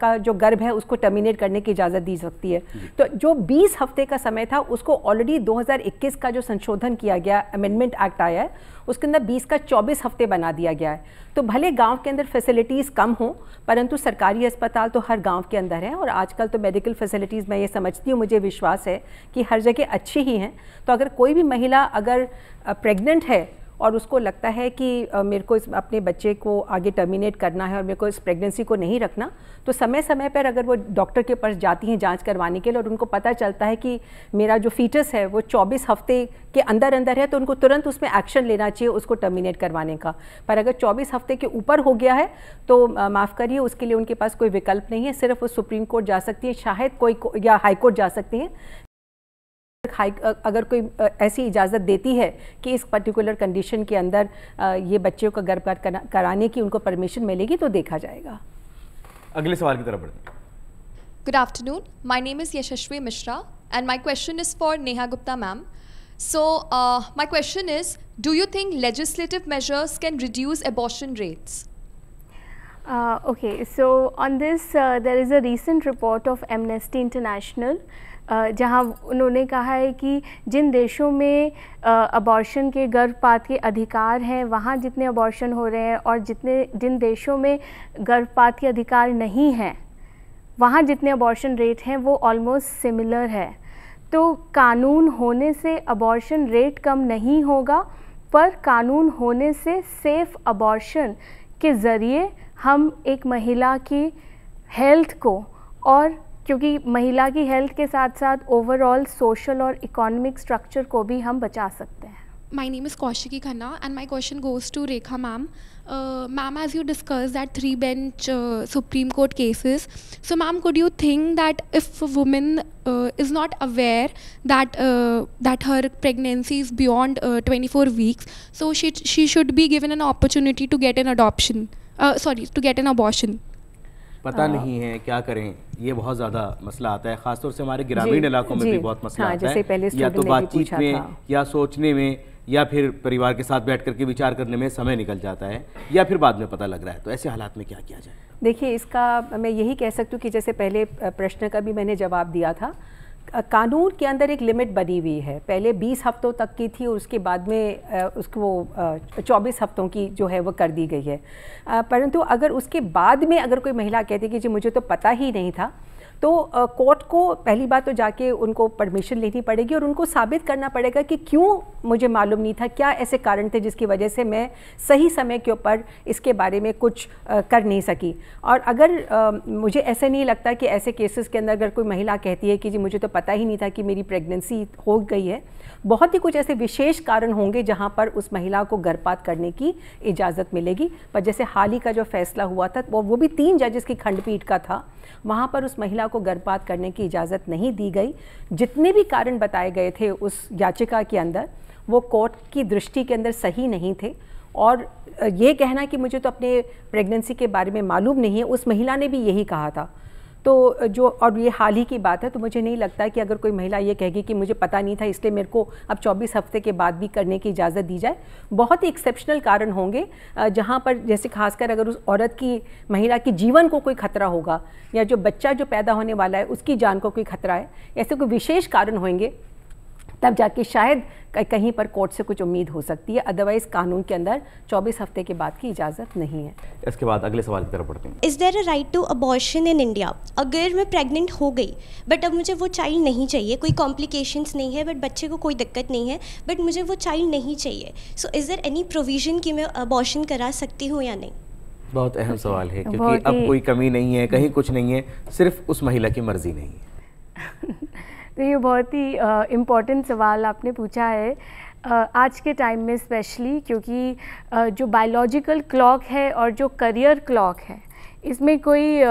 का, जो गर्भ है उसको टर्मिनेट करने की इजाज़त दी सकती है तो जो 20 हफ्ते का समय था उसको ऑलरेडी 2021 का जो संशोधन किया गया अमेंडमेंट एक्ट आया है उसके अंदर 20 का 24 हफ्ते बना दिया गया है तो भले गांव के अंदर फैसिलिटीज़ कम हो परंतु सरकारी अस्पताल तो हर गांव के अंदर है और आजकल तो मेडिकल फैसिलिटीज़ मैं ये समझती हूँ मुझे विश्वास है कि हर जगह अच्छी ही हैं तो अगर कोई भी महिला अगर प्रेग्नेंट है और उसको लगता है कि मेरे को इस अपने बच्चे को आगे टर्मिनेट करना है और मेरे को इस प्रेगनेंसी को नहीं रखना तो समय समय पर अगर वो डॉक्टर के पास जाती हैं जाँच करवाने के लिए और उनको पता चलता है कि मेरा जो फीटस है वो चौबीस हफ्ते के अंदर अंदर है तो उनको तुरंत उसमें एक्शन लेना चाहिए उसको टर्मिनेट करवाने का पर अगर चौबीस हफ्ते के ऊपर हो गया है तो माफ़ करिए उसके लिए उनके पास कोई विकल्प नहीं है सिर्फ वो सुप्रीम कोर्ट जा सकती है शायद कोई को, या हाई कोर्ट जा सकती हैं हाई अगर कोई ऐसी इजाज़त देती है कि इस पर्टिकुलर कंडीशन के अंदर ये बच्चे को गर्भपात कराने की उनको परमिशन मिलेगी तो देखा जाएगा अगले सवाल की तरफ बढ़ते हैं good afternoon my name is Yashasvi Mishra and my question is for Neha Gupta ma'am so my question is do you think legislative measures can reduce abortion rates okay so on this there is a recent report of Amnesty International जहां उन्होंने कहा है कि जिन देशों में abortion के गर्भपात के अधिकार हैं वहां जितने अबॉर्शन हो रहे हैं और जितने जिन देशों में गर्भपात के अधिकार नहीं हैं वहाँ जितने अबॉर्शन रेट हैं वो ऑलमोस्ट सिमिलर है तो कानून होने से अबॉर्शन रेट कम नहीं होगा पर कानून होने से सेफ अबॉर्शन के ज़रिए हम एक महिला की हेल्थ को और क्योंकि महिला की हेल्थ के साथ साथ ओवरऑल सोशल और इकोनॉमिक स्ट्रक्चर को भी हम बचा सकते हैं my name is Kaushiki Khanna and my question goes to Rekha ma'am ma'am as you discuss that three bench supreme court cases so ma'am could you think that if women is not aware that that her pregnancy is beyond twenty four weeks so she should be given an opportunity to get an adoption sorry to get an abortion पता हाँ। नहीं है क्या करें ये बहुत ज़्यादा मसला आता है ख़ासतौर से हमारे ग्रामीण इलाकों में भी बहुत मसला हाँ, आता है या तो बातचीत में या सोचने में या फिर परिवार के साथ बैठ करके विचार करने में समय निकल जाता है या फिर बाद में पता लग रहा है तो ऐसे हालात में क्या किया जाए देखिए इसका मैं यही कह सकती हूँ कि जैसे पहले प्रश्न का भी मैंने जवाब दिया था कानून के अंदर एक लिमिट बनी हुई है पहले 20 हफ्तों तक की थी और उसके बाद में उसको 24 हफ्तों की जो है वो कर दी गई है परंतु अगर उसके बाद में अगर कोई महिला कहती कि जी मुझे तो पता ही नहीं था तो कोर्ट को पहली बात तो जाके उनको परमिशन लेनी पड़ेगी और उनको साबित करना पड़ेगा कि क्यों मुझे मालूम नहीं था क्या ऐसे कारण थे जिसकी वजह से मैं सही समय के ऊपर इसके बारे में कुछ कर नहीं सकी और अगर मुझे ऐसे नहीं लगता कि ऐसे केसेस के अंदर अगर कोई महिला कहती है कि जी मुझे तो पता ही नहीं था कि मेरी प्रेगनेंसी हो गई है बहुत ही कुछ ऐसे विशेष कारण होंगे जहाँ पर उस महिला को गर्भपात करने की इजाज़त मिलेगी पर जैसे हाल ही का जो फैसला हुआ था वो वो भी तीन जजेस की खंडपीठ का था वहाँ पर उस महिला को गर्भपात करने की इजाज़त नहीं दी गई जितने भी कारण बताए गए थे उस याचिका के अंदर वो कोर्ट की दृष्टि के अंदर सही नहीं थे और ये कहना कि मुझे तो अपने प्रेगनेंसी के बारे में मालूम नहीं है उस महिला ने भी यही कहा था तो जो और ये हाल ही की बात है तो मुझे नहीं लगता कि अगर कोई महिला ये कहेगी कि मुझे पता नहीं था इसलिए मेरे को अब 24 हफ्ते के बाद भी करने की इजाज़त दी जाए बहुत ही एक्सेप्शनल कारण होंगे जहाँ पर जैसे खासकर अगर उस औरत की महिला की जीवन को कोई खतरा होगा या जो बच्चा जो पैदा होने वाला है उसकी जान को कोई खतरा है ऐसे कोई विशेष कारण होंगे तब जाके शायद कहीं पर कोर्ट से कुछ उम्मीद हो सकती है अदरवाइज कानून के अंदर 24 हफ्ते के बाद की इजाज़त नहीं है इसके बाद अगले सवाल की तरफ बढ़ते हैं is there a right to abortion in India अगर मैं प्रेग्नेंट हो गई बट अब मुझे वो चाइल्ड नहीं चाहिए कोई कॉम्प्लिकेशंस नहीं है बट बच्चे को कोई दिक्कत नहीं है बट मुझे वो चाइल्ड नहीं चाहिए so is there any provision की मैं अबॉर्शन करा सकती हूँ या नहीं बहुत अहम सवाल है क्योंकि अब कोई कमी नहीं है कहीं कुछ नहीं है सिर्फ उस महिला की मर्जी नहीं है तो ये बहुत ही इम्पॉर्टेंट सवाल आपने पूछा है आज के टाइम में स्पेशली क्योंकि जो बायोलॉजिकल क्लॉक है और जो करियर क्लॉक है इसमें कोई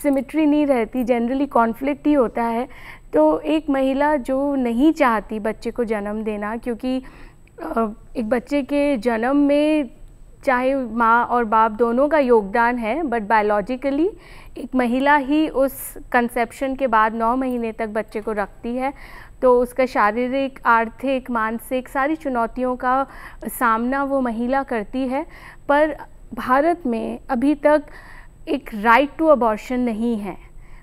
सिमिट्री नहीं रहती जनरली कॉन्फ्लिक्ट ही होता है तो एक महिला जो नहीं चाहती बच्चे को जन्म देना क्योंकि एक बच्चे के जन्म में चाहे माँ और बाप दोनों का योगदान है बट बायोलॉजिकली एक महिला ही उस कंसेप्शन के बाद नौ महीने तक बच्चे को रखती है तो उसका शारीरिक आर्थिक मानसिक सारी चुनौतियों का सामना वो महिला करती है पर भारत में अभी तक एक राइट टू अबॉर्शन नहीं है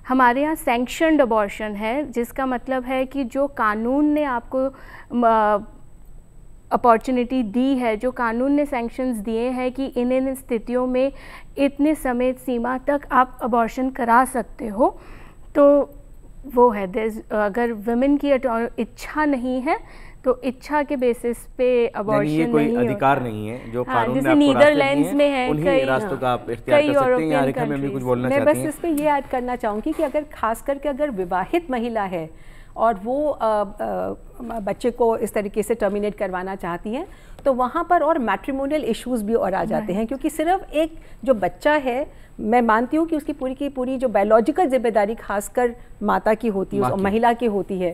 हमारे यहाँ सेंक्शनड अबॉर्शन है जिसका मतलब है कि जो कानून ने आपको अपॉर्चुनिटी दी है जो कानून ने सैंक्शंस दिए हैं कि इन इन स्थितियों में इतने समय सीमा तक आप अबॉर्शन करा सकते हो तो वो है अगर वुमेन की इच्छा नहीं है तो इच्छा के बेसिस पे अबॉर्शन नहीं, कोई नहीं अधिकार नहीं है जो हाँ, में नीदरलैंड्स में है कई रास्तों का आप कई यूरोपियन कंट्रीज मैं बस इस पर ये ऐड करना चाहूँगी कि अगर खास करके अगर विवाहित महिला है और वो आ, आ, बच्चे को इस तरीके से टर्मिनेट करवाना चाहती हैं तो वहाँ पर और मैट्रिमोनियल इश्यूज भी और आ जाते हैं क्योंकि सिर्फ एक जो बच्चा है मैं मानती हूँ कि उसकी पूरी की पूरी जो बायोलॉजिकल जिम्मेदारी खासकर माता की होती है महिला की होती है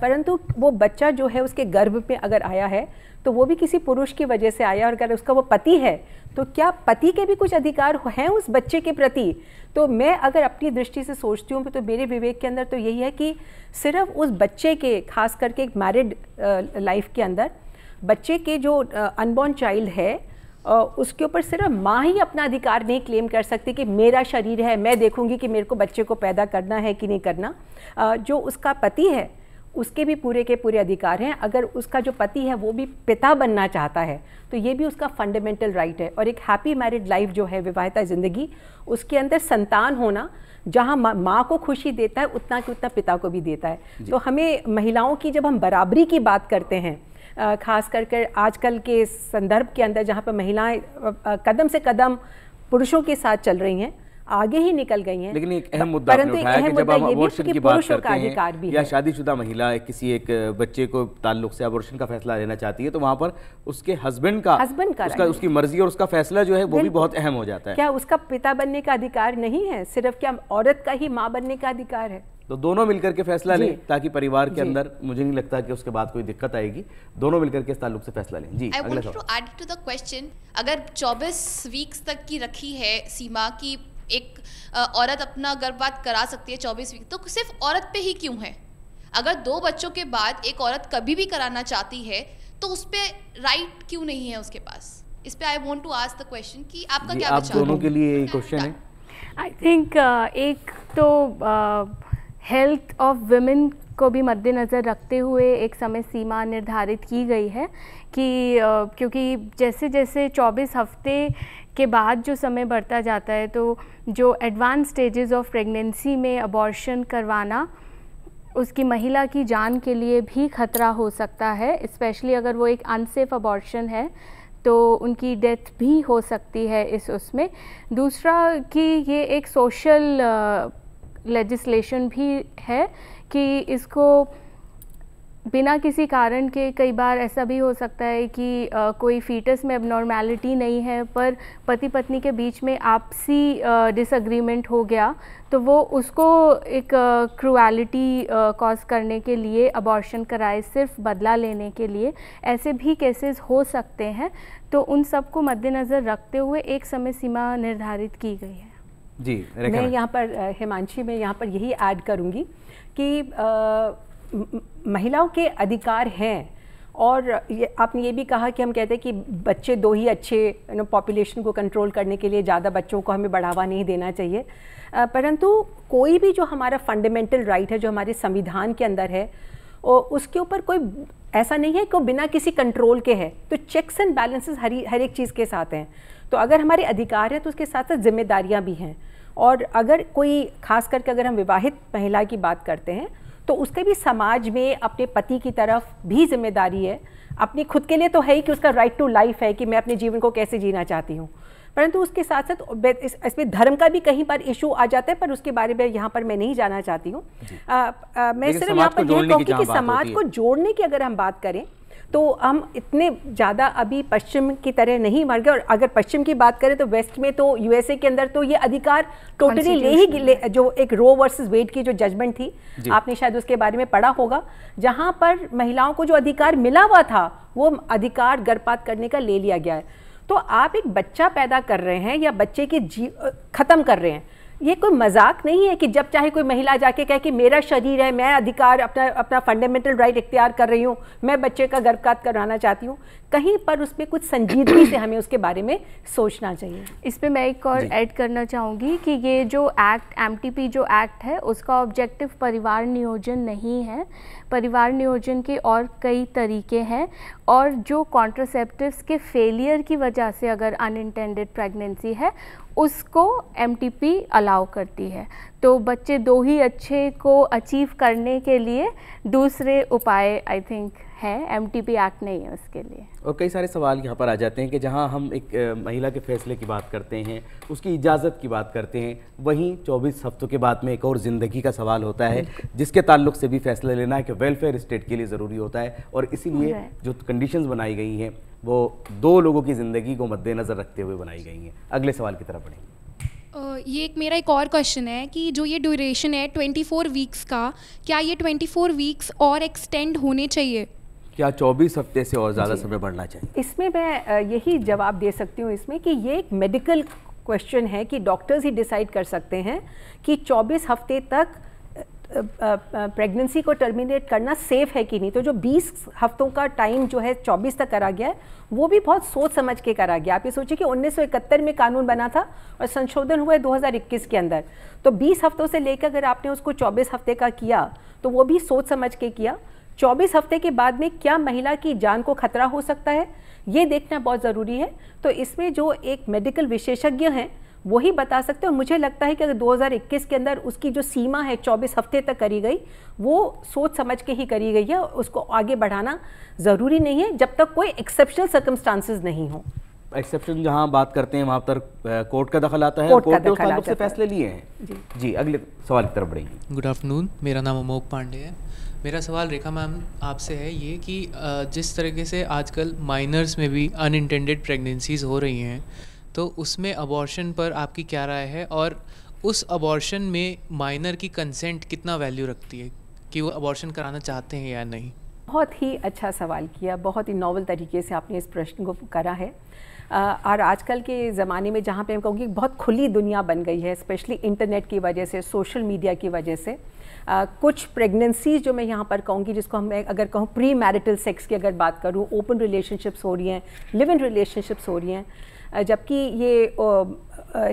परंतु वो बच्चा जो है उसके गर्भ में अगर आया है तो वो भी किसी पुरुष की वजह से आया और अगर उसका वो पति है तो क्या पति के भी कुछ अधिकार हैं उस बच्चे के प्रति तो मैं अगर अपनी दृष्टि से सोचती हूँ तो मेरे विवेक के अंदर तो यही है कि सिर्फ उस बच्चे के खास करके एक मैरिड लाइफ के अंदर बच्चे के जो अनबॉर्न चाइल्ड है उसके ऊपर सिर्फ माँ ही अपना अधिकार नहीं क्लेम कर सकती कि मेरा शरीर है मैं देखूंगी कि मेरे को बच्चे को पैदा करना है कि नहीं करना जो उसका पति है उसके भी पूरे के पूरे अधिकार हैं अगर उसका जो पति है वो भी पिता बनना चाहता है तो ये भी उसका फंडामेंटल राइट है और एक हैप्पी मैरिड लाइफ जो है विवाहिता ज़िंदगी उसके अंदर संतान होना जहाँ माँ को खुशी देता है उतना कि उतना पिता को भी देता है तो हमें महिलाओं की जब हम बराबरी की बात करते हैं खास कर कर आजकल के संदर्भ के अंदर जहाँ पर महिलाएं कदम से कदम पुरुषों के साथ चल रही हैं आगे ही निकल गई हैं लेकिन एक अहम मुद्दा आपने उठाया कि जब हम अबॉर्शन की बात करते हैं या शादीशुदा महिला किसी एक बच्चे को ताल्लुक से अबॉर्शन का फैसला लेना चाहती है तो वहाँ पर उसके हस्बैंड का हस्बैंड का उसका उसकी मर्जी और उसका फैसला जो है वो भी बहुत अहम हो जाता है क्या उसका पिता बनने का अधिकार नहीं है सिर्फ क्या औरत का ही माँ बनने का अधिकार है तो दोनों मिलकर के फैसला लें ताकि परिवार के अंदर मुझे नहीं लगता कि उसके बाद कोई दिक्कत आएगी दोनों मिलकर के इस ताल्लुक से फैसला लें जी अगला क्वेश्चन अगर 24 वीक्स तक की रखी है सीमा की एक औरत अपना गर्भपात करा सकती है चौबीस वीक तो सिर्फ औरत पे ही क्यों है अगर दो बच्चों के बाद एक औरत कभी भी कराना चाहती है तो उस पर राइट क्यों नहीं है उसके पास इस पर I want to ask the question कि आपका क्या आप दोनों के लिए क्वेश्चन हाँ, है आई थिंक uh, एक तो हेल्थ ऑफ वेमेन को भी मद्देनज़र रखते हुए एक समय सीमा निर्धारित की गई है कि uh, क्योंकि जैसे जैसे 24 हफ्ते के बाद जो समय बढ़ता जाता है तो जो एडवांस स्टेजेस ऑफ प्रेगनेंसी में अबॉर्शन करवाना उसकी महिला की जान के लिए भी खतरा हो सकता है स्पेशली अगर वो एक अनसेफ अबॉर्शन है तो उनकी डेथ भी हो सकती है इस उसमें दूसरा कि ये एक सोशल लेजिस्लेशन भी है कि इसको बिना किसी कारण के कई बार ऐसा भी हो सकता है कि आ, कोई फीटस में नॉर्मैलिटी नहीं है पर पति पत्नी के बीच में आपसी डिसग्रीमेंट हो गया तो वो उसको एक क्रुअलिटी कॉज करने के लिए अबॉर्शन कराए सिर्फ बदला लेने के लिए ऐसे भी केसेस हो सकते हैं तो उन सबको मद्देनज़र रखते हुए एक समय सीमा निर्धारित की गई है जी मैं यहाँ पर हिमांशी में यहाँ पर यही ऐड करूँगी कि आ, महिलाओं के अधिकार हैं और ये आपने ये भी कहा कि हम कहते हैं कि बच्चे दो ही अच्छे नो पॉपुलेशन को कंट्रोल करने के लिए ज़्यादा बच्चों को हमें बढ़ावा नहीं देना चाहिए परंतु कोई भी जो हमारा फंडामेंटल राइट है जो हमारे संविधान के अंदर है और उसके ऊपर कोई ऐसा नहीं है कि वो बिना किसी कंट्रोल के है तो चेक्स एंड बैलेंसेस हर हर एक चीज़ के साथ हैं तो अगर हमारे अधिकार हैं तो उसके साथ साथ जिम्मेदारियाँ भी हैं और अगर कोई खास करके अगर हम विवाहित महिला की बात करते हैं तो उसके भी समाज में अपने पति की तरफ भी जिम्मेदारी है अपनी खुद के लिए तो है ही कि उसका राइट टू लाइफ है कि मैं अपने जीवन को कैसे जीना चाहती हूँ परंतु उसके साथ साथ इसमें इस धर्म का भी कहीं पर इशू आ जाता है पर उसके बारे में यहाँ पर मैं नहीं जाना चाहती हूँ मैं सिर्फ यहाँ पर यह कहूँगी कि समाज को जोड़ने की अगर हम बात करें तो हम इतने ज़्यादा अभी पश्चिम की तरह नहीं मर गए और अगर पश्चिम की बात करें तो वेस्ट में तो यूएसए के अंदर तो ये अधिकार टोटली ले ही ले, जो एक रो वर्सेस वेट की जो जजमेंट थी आपने शायद उसके बारे में पढ़ा होगा जहाँ पर महिलाओं को जो अधिकार मिला हुआ था वो अधिकार गर्भपात करने का ले लिया गया है तो आप एक बच्चा पैदा कर रहे हैं या बच्चे की जी ख़त्म कर रहे हैं ये कोई मजाक नहीं है कि जब चाहे कोई महिला जाके कहे कि मेरा शरीर है मैं अधिकार अपना अपना फंडामेंटल राइट इख्तियार कर रही हूँ मैं बच्चे का गर्भपात करवाना चाहती हूँ कहीं पर उसमें कुछ संजीदगी से हमें उसके बारे में सोचना चाहिए इस पर मैं एक और ऐड करना चाहूँगी कि ये जो एक्ट एम जो एक्ट है उसका ऑब्जेक्टिव परिवार नियोजन नहीं है परिवार नियोजन के और कई तरीके हैं और जो कॉन्ट्रासेप्टिव्स के फेलियर की वजह से अगर अनइंटेंडेड प्रेगनेंसी है उसको एम अलाउ करती है तो बच्चे दो ही अच्छे को अचीव करने के लिए दूसरे उपाय आई थिंक है एम एक्ट नहीं है उसके लिए और कई सारे सवाल यहाँ पर आ जाते हैं कि जहाँ हम एक महिला के फैसले की बात करते हैं उसकी इजाज़त की बात करते हैं वहीं 24 हफ्तों के बाद में एक और ज़िंदगी का सवाल होता है जिसके ताल्लुक से भी फैसला लेना है कि वेलफेयर स्टेट के लिए ज़रूरी होता है और इसीलिए जो कंडीशंस बनाई गई हैं वो दो लोगों की ज़िंदगी को मद्देनज़र रखते हुए बनाई गई हैं अगले सवाल की तरफ बढ़ेंगे ये एक मेरा एक और क्वेश्चन है कि जो ये ड्यूरेशन है 24 वीक्स का क्या ये 24 वीक्स और एक्सटेंड होने चाहिए क्या 24 हफ्ते से और ज़्यादा समय बढ़ना चाहिए इसमें मैं यही जवाब दे सकती हूँ इसमें कि ये एक मेडिकल क्वेश्चन है कि डॉक्टर्स ही डिसाइड कर सकते हैं कि 24 हफ्ते तक प्रेगनेंसी को टर्मिनेट करना सेफ़ है कि नहीं तो जो 20 हफ्तों का टाइम जो है 24 तक करा गया है वो भी बहुत सोच समझ के करा गया आप ये सोचिए कि 1971 में कानून बना था और संशोधन हुआ है 2021 के अंदर तो 20 हफ्तों से लेकर अगर आपने उसको 24 हफ्ते का किया तो वो भी सोच समझ के किया 24 हफ्ते के बाद में क्या महिला की जान को खतरा हो सकता है ये देखना बहुत ज़रूरी है तो इसमें जो एक मेडिकल विशेषज्ञ हैं वही बता सकते हैं और मुझे लगता है कि अगर 2021 के अंदर उसकी जो सीमा है 24 हफ्ते तक करी गई वो सोच समझ के ही करी गई है उसको आगे बढ़ाना ज़रूरी नहीं है जब तक कोई एक्सेप्शनल सर्कमस्टांसिस नहीं हो एक्सेप्शन जहां बात करते हैं वहां पर कोर्ट का दखल आता है कोर्ट, कोर्ट ने उस ताल्लुक से फैसले लिए हैं जी जी अगले सवाल की तरफ बढ़ेंगे गुड आफ्टरनून मेरा नाम अमोक पांडे है मेरा सवाल रेखा मैम आपसे है ये कि जिस तरीके से आजकल माइनर्स में भी अनइंटेंडेड प्रेगनेंसीज हो रही हैं तो उसमें अबॉर्शन पर आपकी क्या राय है और उस अबॉर्शन में माइनर की कंसेंट कितना वैल्यू रखती है कि वो अबॉर्शन कराना चाहते हैं या नहीं बहुत ही अच्छा सवाल किया बहुत ही नॉवल तरीके से आपने इस प्रश्न को करा है और आजकल के ज़माने में जहाँ पे मैं कहूँगी बहुत खुली दुनिया बन गई है स्पेशली इंटरनेट की वजह से सोशल मीडिया की वजह से आ, कुछ प्रेगनेंसीज जो मैं यहाँ पर कहूँगी जिसको हम अगर कहूँ प्री मैरिटल सेक्स की अगर बात करूँ ओपन रिलेशनशिप्स हो रही हैं लिव इन रिलेशनशिप्स हो रही हैं जबकि ये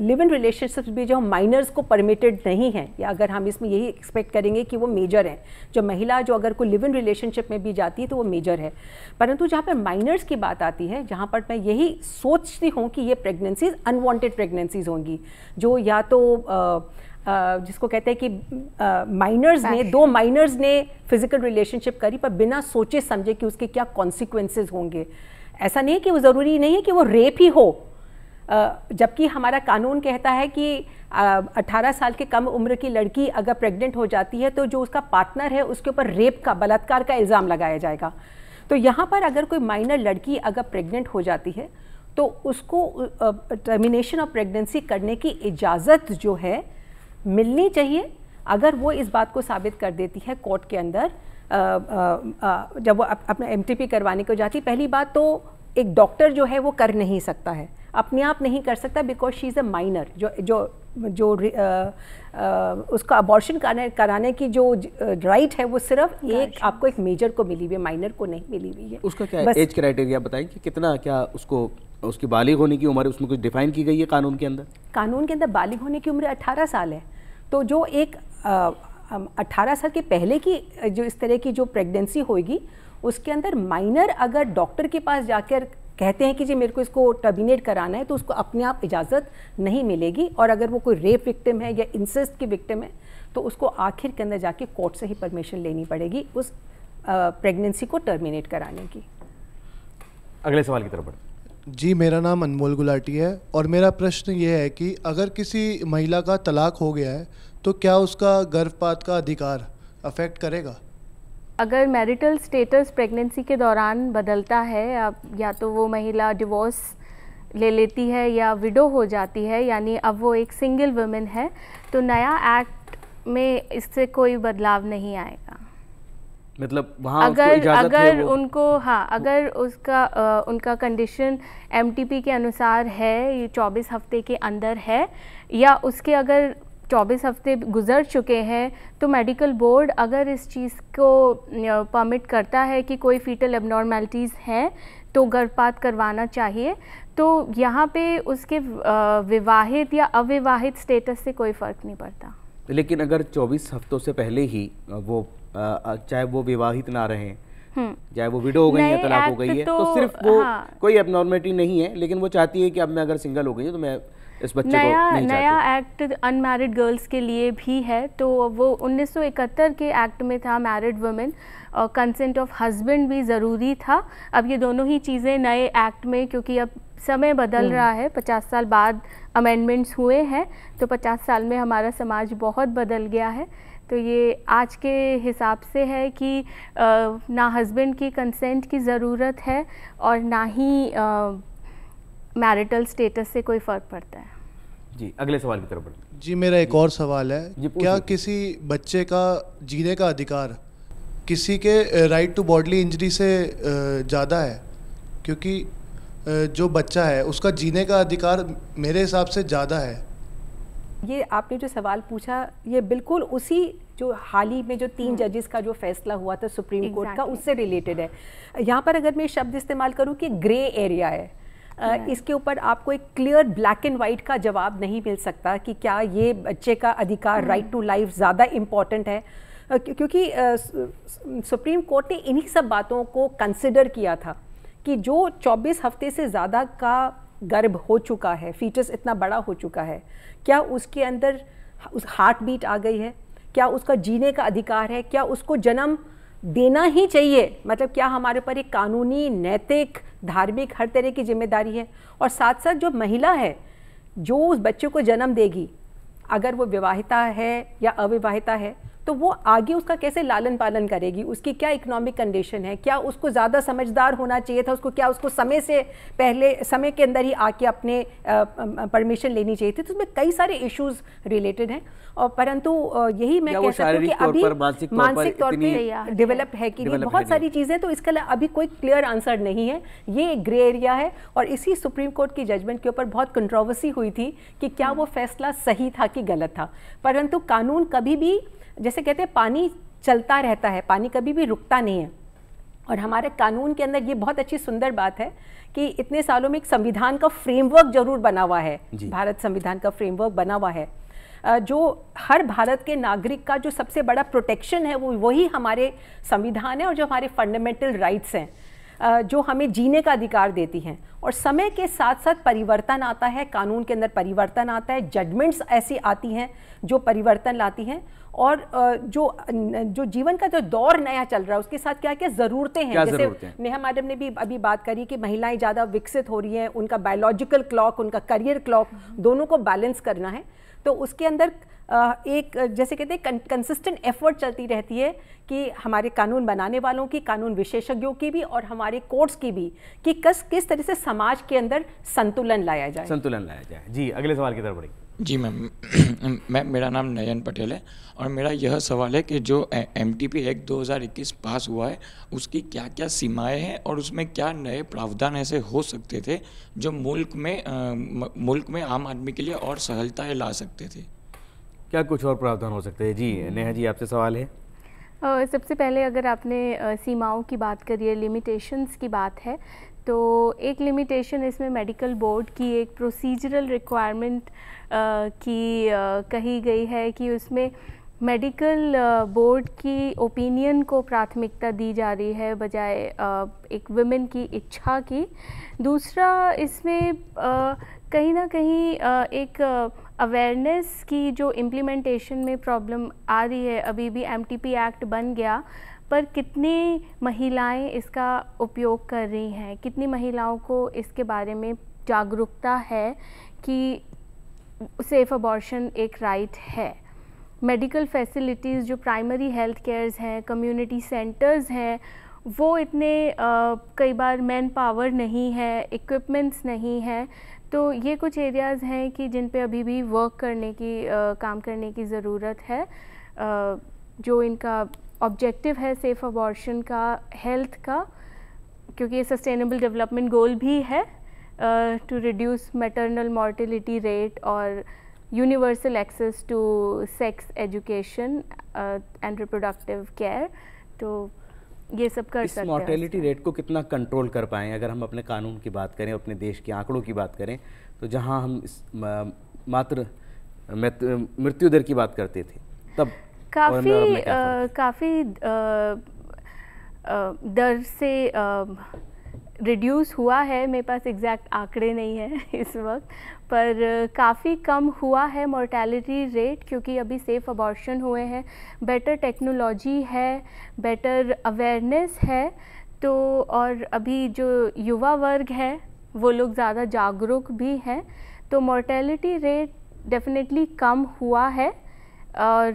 लिव इन रिलेशनशिप्स भी जो माइनर्स को परमिटेड नहीं है या अगर हम इसमें यही एक्सपेक्ट करेंगे कि वो मेजर हैं जो महिला जो अगर कोई लिव इन रिलेशनशिप में भी जाती है तो वो मेजर है परंतु जहाँ पर माइनर्स की बात आती है जहाँ पर मैं यही सोचती हूँ कि ये प्रेगनेंसीज अनवांटेड प्रेगनेंसीज होंगी जो या तो आ, Uh, जिसको कहते हैं कि माइनर्स uh, ने दो माइनर्स ने फिजिकल रिलेशनशिप करी पर बिना सोचे समझे कि उसके क्या कॉन्सिक्वेंसेज होंगे ऐसा नहीं है कि वो ज़रूरी नहीं है कि वो रेप ही हो जबकि हमारा कानून कहता है कि 18 साल के कम उम्र की लड़की अगर प्रेग्नेंट हो जाती है तो जो उसका पार्टनर है उसके ऊपर रेप का बलात्कार का इल्ज़ाम लगाया जाएगा तो यहाँ पर अगर कोई माइनर लड़की अगर प्रेग्नेंट हो जाती है तो उसको टर्मिनेशन ऑफ प्रेगनेंसी करने की इजाज़त जो है मिलनी चाहिए अगर वो इस बात को साबित कर देती है कोर्ट के अंदर आ, आ, आ, जब वो अप, अपना एम करवाने को जाती पहली बात तो एक डॉक्टर जो है वो कर नहीं सकता है अपने आप नहीं कर सकता because she is a minor जो जो जो आ, uh, आ, uh, उसका अबॉर्शन कराने कराने की जो राइट uh, है वो सिर्फ एक आपको एक मेजर को मिली हुई है माइनर को नहीं मिली हुई है उसका क्या एज क्राइटेरिया बताएं कि कितना क्या उसको उसकी बालिग होने की उम्र उसमें कुछ डिफाइन की गई है कानून के अंदर कानून के अंदर बालिग होने की उम्र 18 साल है तो जो एक um, अट्ठारह साल के पहले की जो इस तरह की जो प्रेगनेंसी होगी उसके अंदर माइनर अगर डॉक्टर के पास जाकर कहते हैं कि जी मेरे को इसको टर्मिनेट कराना है तो उसको अपने आप इजाज़त नहीं मिलेगी और अगर वो कोई रेप विक्टिम है या इंसेस्ट की विक्टिम है तो उसको आखिर के अंदर जाके कोर्ट से ही परमिशन लेनी पड़ेगी उस प्रेगनेंसी को टर्मिनेट कराने की अगले सवाल की तरफ जी मेरा नाम अनमोल गुलाटी है और मेरा प्रश्न ये है कि अगर किसी महिला का तलाक हो गया है तो क्या उसका गर्भपात का अधिकार अफेक्ट करेगा अगर मैरिटल स्टेटस प्रेगनेंसी के दौरान बदलता है या तो वो महिला डिवोर्स ले लेती है या विडो हो जाती है यानी अब वो एक सिंगल वुमेन है तो नया एक्ट में इससे कोई बदलाव नहीं आएगा मतलब वहाँ अगर अगर उनको हाँ अगर उसका आ, उनका कंडीशन एमटीपी के अनुसार है ये 24 हफ्ते के अंदर है या उसके अगर 24 हफ्ते गुजर चुके हैं तो मेडिकल बोर्ड अगर इस चीज़ को परमिट करता है कि कोई फीटल एबनॉर्मेलिटीज़ हैं तो गर्भपात करवाना चाहिए तो यहाँ पे उसके विवाहित या अविवाहित स्टेटस से कोई फ़र्क नहीं पड़ता लेकिन अगर 24 हफ्तों से पहले ही वो चाहे वो विवाहित ना रहें हम्म। चाहे वो विडो हो गई है तलाक हो गई है तो, तो सिर्फ वो हाँ। कोई एबनॉर्मेलिटी नहीं है लेकिन वो चाहती है कि अब मैं अगर सिंगल हो गई हूँ तो मैं इस बच्चे नया को नया एक्ट अनमैरिड गर्ल्स के लिए भी है तो वो 1971 के एक्ट में था मैरिड वुमेन और कंसेंट ऑफ हस्बैंड भी ज़रूरी था अब ये दोनों ही चीज़ें नए एक्ट में क्योंकि अब समय बदल हम्म। रहा है पचास साल बाद अमेंडमेंट्स हुए हैं तो पचास साल में हमारा समाज बहुत बदल गया है तो ये आज के हिसाब से है कि आ, ना हस्बैंड की कंसेंट की ज़रूरत है और ना ही आ, मैरिटल स्टेटस से कोई फ़र्क पड़ता है जी अगले सवाल की तरफ बढ़ते हैं जी मेरा एक और सवाल है जी, क्या किसी बच्चे का जीने का अधिकार किसी के राइट टू बॉडली इंजरी से ज़्यादा है क्योंकि जो बच्चा है उसका जीने का अधिकार मेरे हिसाब से ज़्यादा है ये आपने जो सवाल पूछा ये बिल्कुल उसी जो हाल ही में जो तीन जजेस हम्म। का जो फैसला हुआ था सुप्रीम exactly. कोर्ट का उससे रिलेटेड है यहाँ पर अगर मैं शब्द इस्तेमाल करूँ कि ग्रे एरिया है इसके ऊपर आपको एक क्लियर ब्लैक एंड वाइट का जवाब नहीं मिल सकता कि क्या ये बच्चे का अधिकार राइट टू लाइफ ज़्यादा इम्पॉर्टेंट है क्योंकि सुप्रीम कोर्ट ने इन्हीं सब बातों को कंसिडर किया था कि जो 24 हफ्ते से ज़्यादा का गर्भ हो चुका है फीटस इतना बड़ा हो चुका है क्या उसके अंदर उस हार्ट बीट आ गई है क्या उसका जीने का अधिकार है क्या उसको जन्म देना ही चाहिए मतलब क्या हमारे ऊपर एक कानूनी नैतिक धार्मिक हर तरह की जिम्मेदारी है और साथ साथ जो महिला है जो उस बच्चे को जन्म देगी अगर वो विवाहिता है या अविवाहिता है तो वो आगे उसका कैसे लालन पालन करेगी उसकी क्या इकोनॉमिक कंडीशन है क्या उसको ज़्यादा समझदार होना चाहिए था उसको क्या उसको समय से पहले समय के अंदर ही आके अपने परमिशन लेनी चाहिए थी तो उसमें कई सारे इश्यूज रिलेटेड हैं और परंतु यही मैं कह सकती हूँ कि अभी मानसिक तौर पर डेवलप है कि नहीं बहुत सारी चीज़ें तो इसका अभी कोई क्लियर आंसर नहीं है ये एक ग्रे एरिया है और इसी सुप्रीम कोर्ट की जजमेंट के ऊपर बहुत कंट्रोवर्सी हुई थी कि क्या हाँ। वो फैसला सही था कि गलत था परंतु कानून कभी भी जैसे कहते हैं पानी चलता रहता है पानी कभी भी रुकता नहीं है और हमारे कानून के अंदर ये बहुत अच्छी सुंदर बात है कि इतने सालों में एक संविधान का फ्रेमवर्क जरूर बना हुआ है भारत संविधान का फ्रेमवर्क बना हुआ है जो हर भारत के नागरिक का जो सबसे बड़ा प्रोटेक्शन है वो वही हमारे संविधान है और जो हमारे फंडामेंटल राइट्स हैं जो हमें जीने का अधिकार देती हैं और समय के साथ साथ परिवर्तन आता है कानून के अंदर परिवर्तन आता है जजमेंट्स ऐसी आती हैं जो परिवर्तन लाती हैं और जो जो जीवन का जो दौर नया चल रहा है उसके साथ क्या क्या ज़रूरतें हैं जैसे है? नेहा मैडम ने भी अभी बात करी कि महिलाएं ज़्यादा विकसित हो रही हैं उनका बायोलॉजिकल क्लॉक उनका करियर क्लॉक दोनों को बैलेंस करना है तो उसके अंदर एक जैसे कहते हैं कंसिस्टेंट एफर्ट चलती रहती है कि हमारे कानून बनाने वालों की कानून विशेषज्ञों की भी और हमारे कोर्ट्स की भी कि कस किस तरह से समाज के अंदर संतुलन लाया जाए संतुलन लाया जाए जी अगले सवाल की तरफ बढ़ेंगे जी मैम मैम मेरा नाम नयन पटेल है और मेरा यह सवाल है कि जो एम टी पी एक्ट दो हज़ार इक्कीस पास हुआ है उसकी क्या क्या सीमाएं हैं और उसमें क्या नए प्रावधान ऐसे हो सकते थे जो मुल्क में आ, मुल्क में आम आदमी के लिए और सहलताएं ला सकते थे क्या कुछ और प्रावधान हो सकते हैं जी नेहा जी आपसे सवाल है सबसे पहले अगर आपने सीमाओं की बात करी है लिमिटेशंस की बात है तो एक लिमिटेशन इसमें मेडिकल बोर्ड की एक प्रोसीजरल रिक्वायरमेंट की कही गई है कि उसमें मेडिकल बोर्ड की ओपिनियन को प्राथमिकता दी जा रही है बजाय एक वुमेन की इच्छा की दूसरा इसमें कहीं ना कहीं एक अवेयरनेस की जो इम्प्लीमेंटेशन में प्रॉब्लम आ रही है अभी भी एमटीपी एक्ट बन गया पर कितनी महिलाएं इसका उपयोग कर रही हैं कितनी महिलाओं को इसके बारे में जागरूकता है कि सेफ़ अबॉर्शन एक राइट है मेडिकल फैसिलिटीज़ जो प्राइमरी हेल्थ केयर्स हैं कम्युनिटी सेंटर्स हैं वो इतने आ, कई बार मैन पावर नहीं है इक्विपमेंट्स नहीं हैं तो ये कुछ एरियाज़ हैं कि जिन पे अभी भी वर्क करने की आ, काम करने की ज़रूरत है आ, जो इनका ऑब्जेक्टिव है सेफ अबॉर्शन का हेल्थ का क्योंकि ये सस्टेनेबल डेवलपमेंट गोल भी है to reduce maternal mortality rate और universal access to sex education and reproductive care तो ये सब कर सकते हैं मॉर्टेलिटी रेट को कितना कंट्रोल कर पाएँ अगर हम अपने कानून की बात करें अपने देश के आंकड़ों की बात करें तो जहाँ हम इस मात्र मृत्यु दर की बात करते थे तब काफ़ी काफ़ी दर से रिड्यूस हुआ है मेरे पास एग्जैक्ट आंकड़े नहीं है इस वक्त पर काफ़ी कम हुआ है मोर्टेलिटी रेट क्योंकि अभी सेफ़ अबॉर्शन हुए हैं बेटर टेक्नोलॉजी है बेटर अवेयरनेस है तो और अभी जो युवा वर्ग है वो लोग ज़्यादा जागरूक भी हैं तो मोर्टेलिटी रेट डेफिनेटली कम हुआ है और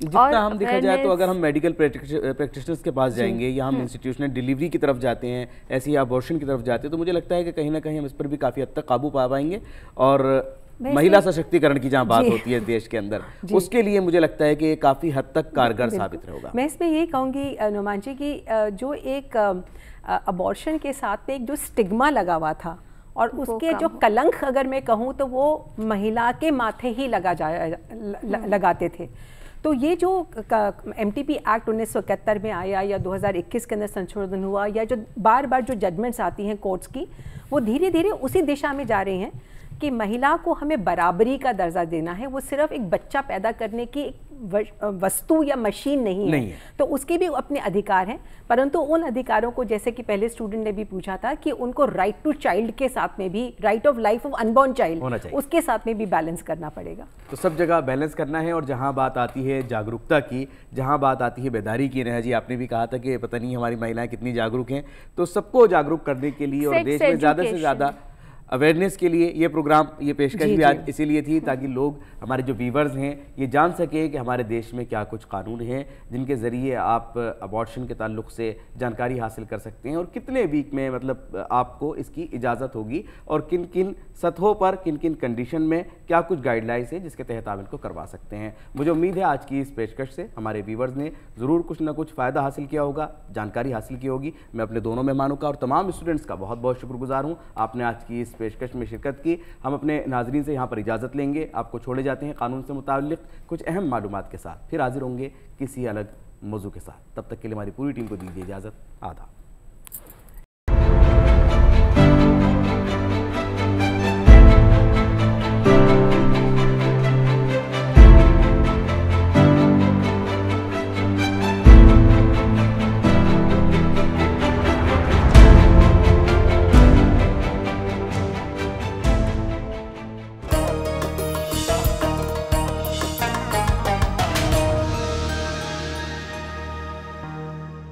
जितना हम देखा जाए तो अगर हम मेडिकल प्रैक्टिशनर्स के पास जाएंगे या हम इंस्टीट्यूशनल हम्म। डिलीवरी की तरफ जाते हैं ऐसे ही अबॉर्शन की तरफ जाते हैं तो मुझे लगता है कि कहीं ना कहीं हम इस पर भी काफ़ी हद तक काबू पा पाएंगे और महिला सशक्तिकरण की जहाँ बात होती है देश के अंदर उसके लिए मुझे लगता है कि काफ़ी हद तक कारगर साबित होगा मैं इसमें यही कहूँगी जी की जो एक अबॉर्शन के साथ में एक जो स्टिग्मा लगा हुआ था और उसके जो कलंक अगर मैं कहूँ तो वो महिला के माथे ही लगा जा हम्म। लगाते थे तो ये जो एम टी पी एक्ट उन्नीस सौ इकहत्तर में आया या 2021 के अंदर संशोधन हुआ या जो बार बार जो जजमेंट्स आती हैं कोर्ट्स की वो धीरे धीरे उसी दिशा में जा रही हैं कि महिला को हमें बराबरी का दर्जा देना है वो सिर्फ एक बच्चा पैदा करने की वस्तु या मशीन नहीं, नहीं है।, है तो उसके भी अपने अधिकार हैं परंतु उन अधिकारों को जैसे कि पहले स्टूडेंट ने भी पूछा था कि उनको राइट टू चाइल्ड के साथ में भी right of life of unborn child उसके साथ में भी बैलेंस करना पड़ेगा तो सब जगह बैलेंस करना है और जहाँ बात आती है जागरूकता की जहाँ बात आती है बेदारी की नेहा जी आपने भी कहा था कि पता नहीं हमारी महिलाएं कितनी जागरूक हैं तो सबको जागरूक करने के लिए और देश में ज़्यादा से ज़्यादा अवेयरनेस के लिए ये प्रोग्राम ये पेशकश भी आज इसीलिए थी ताकि लोग हमारे जो वीवर्स हैं ये जान सके कि हमारे देश में क्या कुछ कानून हैं जिनके ज़रिए आप अबॉर्शन के ताल्लुक से जानकारी हासिल कर सकते हैं और कितने वीक में मतलब आपको इसकी इजाज़त होगी और किन किन सतहों पर किन किन कंडीशन में क्या कुछ गाइडलाइंस है जिसके तहत आप इनको करवा सकते हैं मुझे उम्मीद है आज की इस पेशकश से हमारे वीवर्स ने ज़रूर कुछ ना कुछ फ़ायदा हासिल किया होगा जानकारी हासिल की होगी मैं अपने दोनों मेहमानों का और तमाम स्टूडेंट्स का बहुत बहुत शुक्रगुजार हूँ आपने आज की इस पेशकश में शिरकत की हम अपने नाजरन से यहाँ पर इजाज़त लेंगे आपको छोड़े जाते हैं कानून से मुतल कुछ अहम मालूम के साथ फिर हाजिर होंगे किसी अलग मौजू के साथ तब तक के लिए हमारी पूरी टीम को दीजिए इजाज़त आधा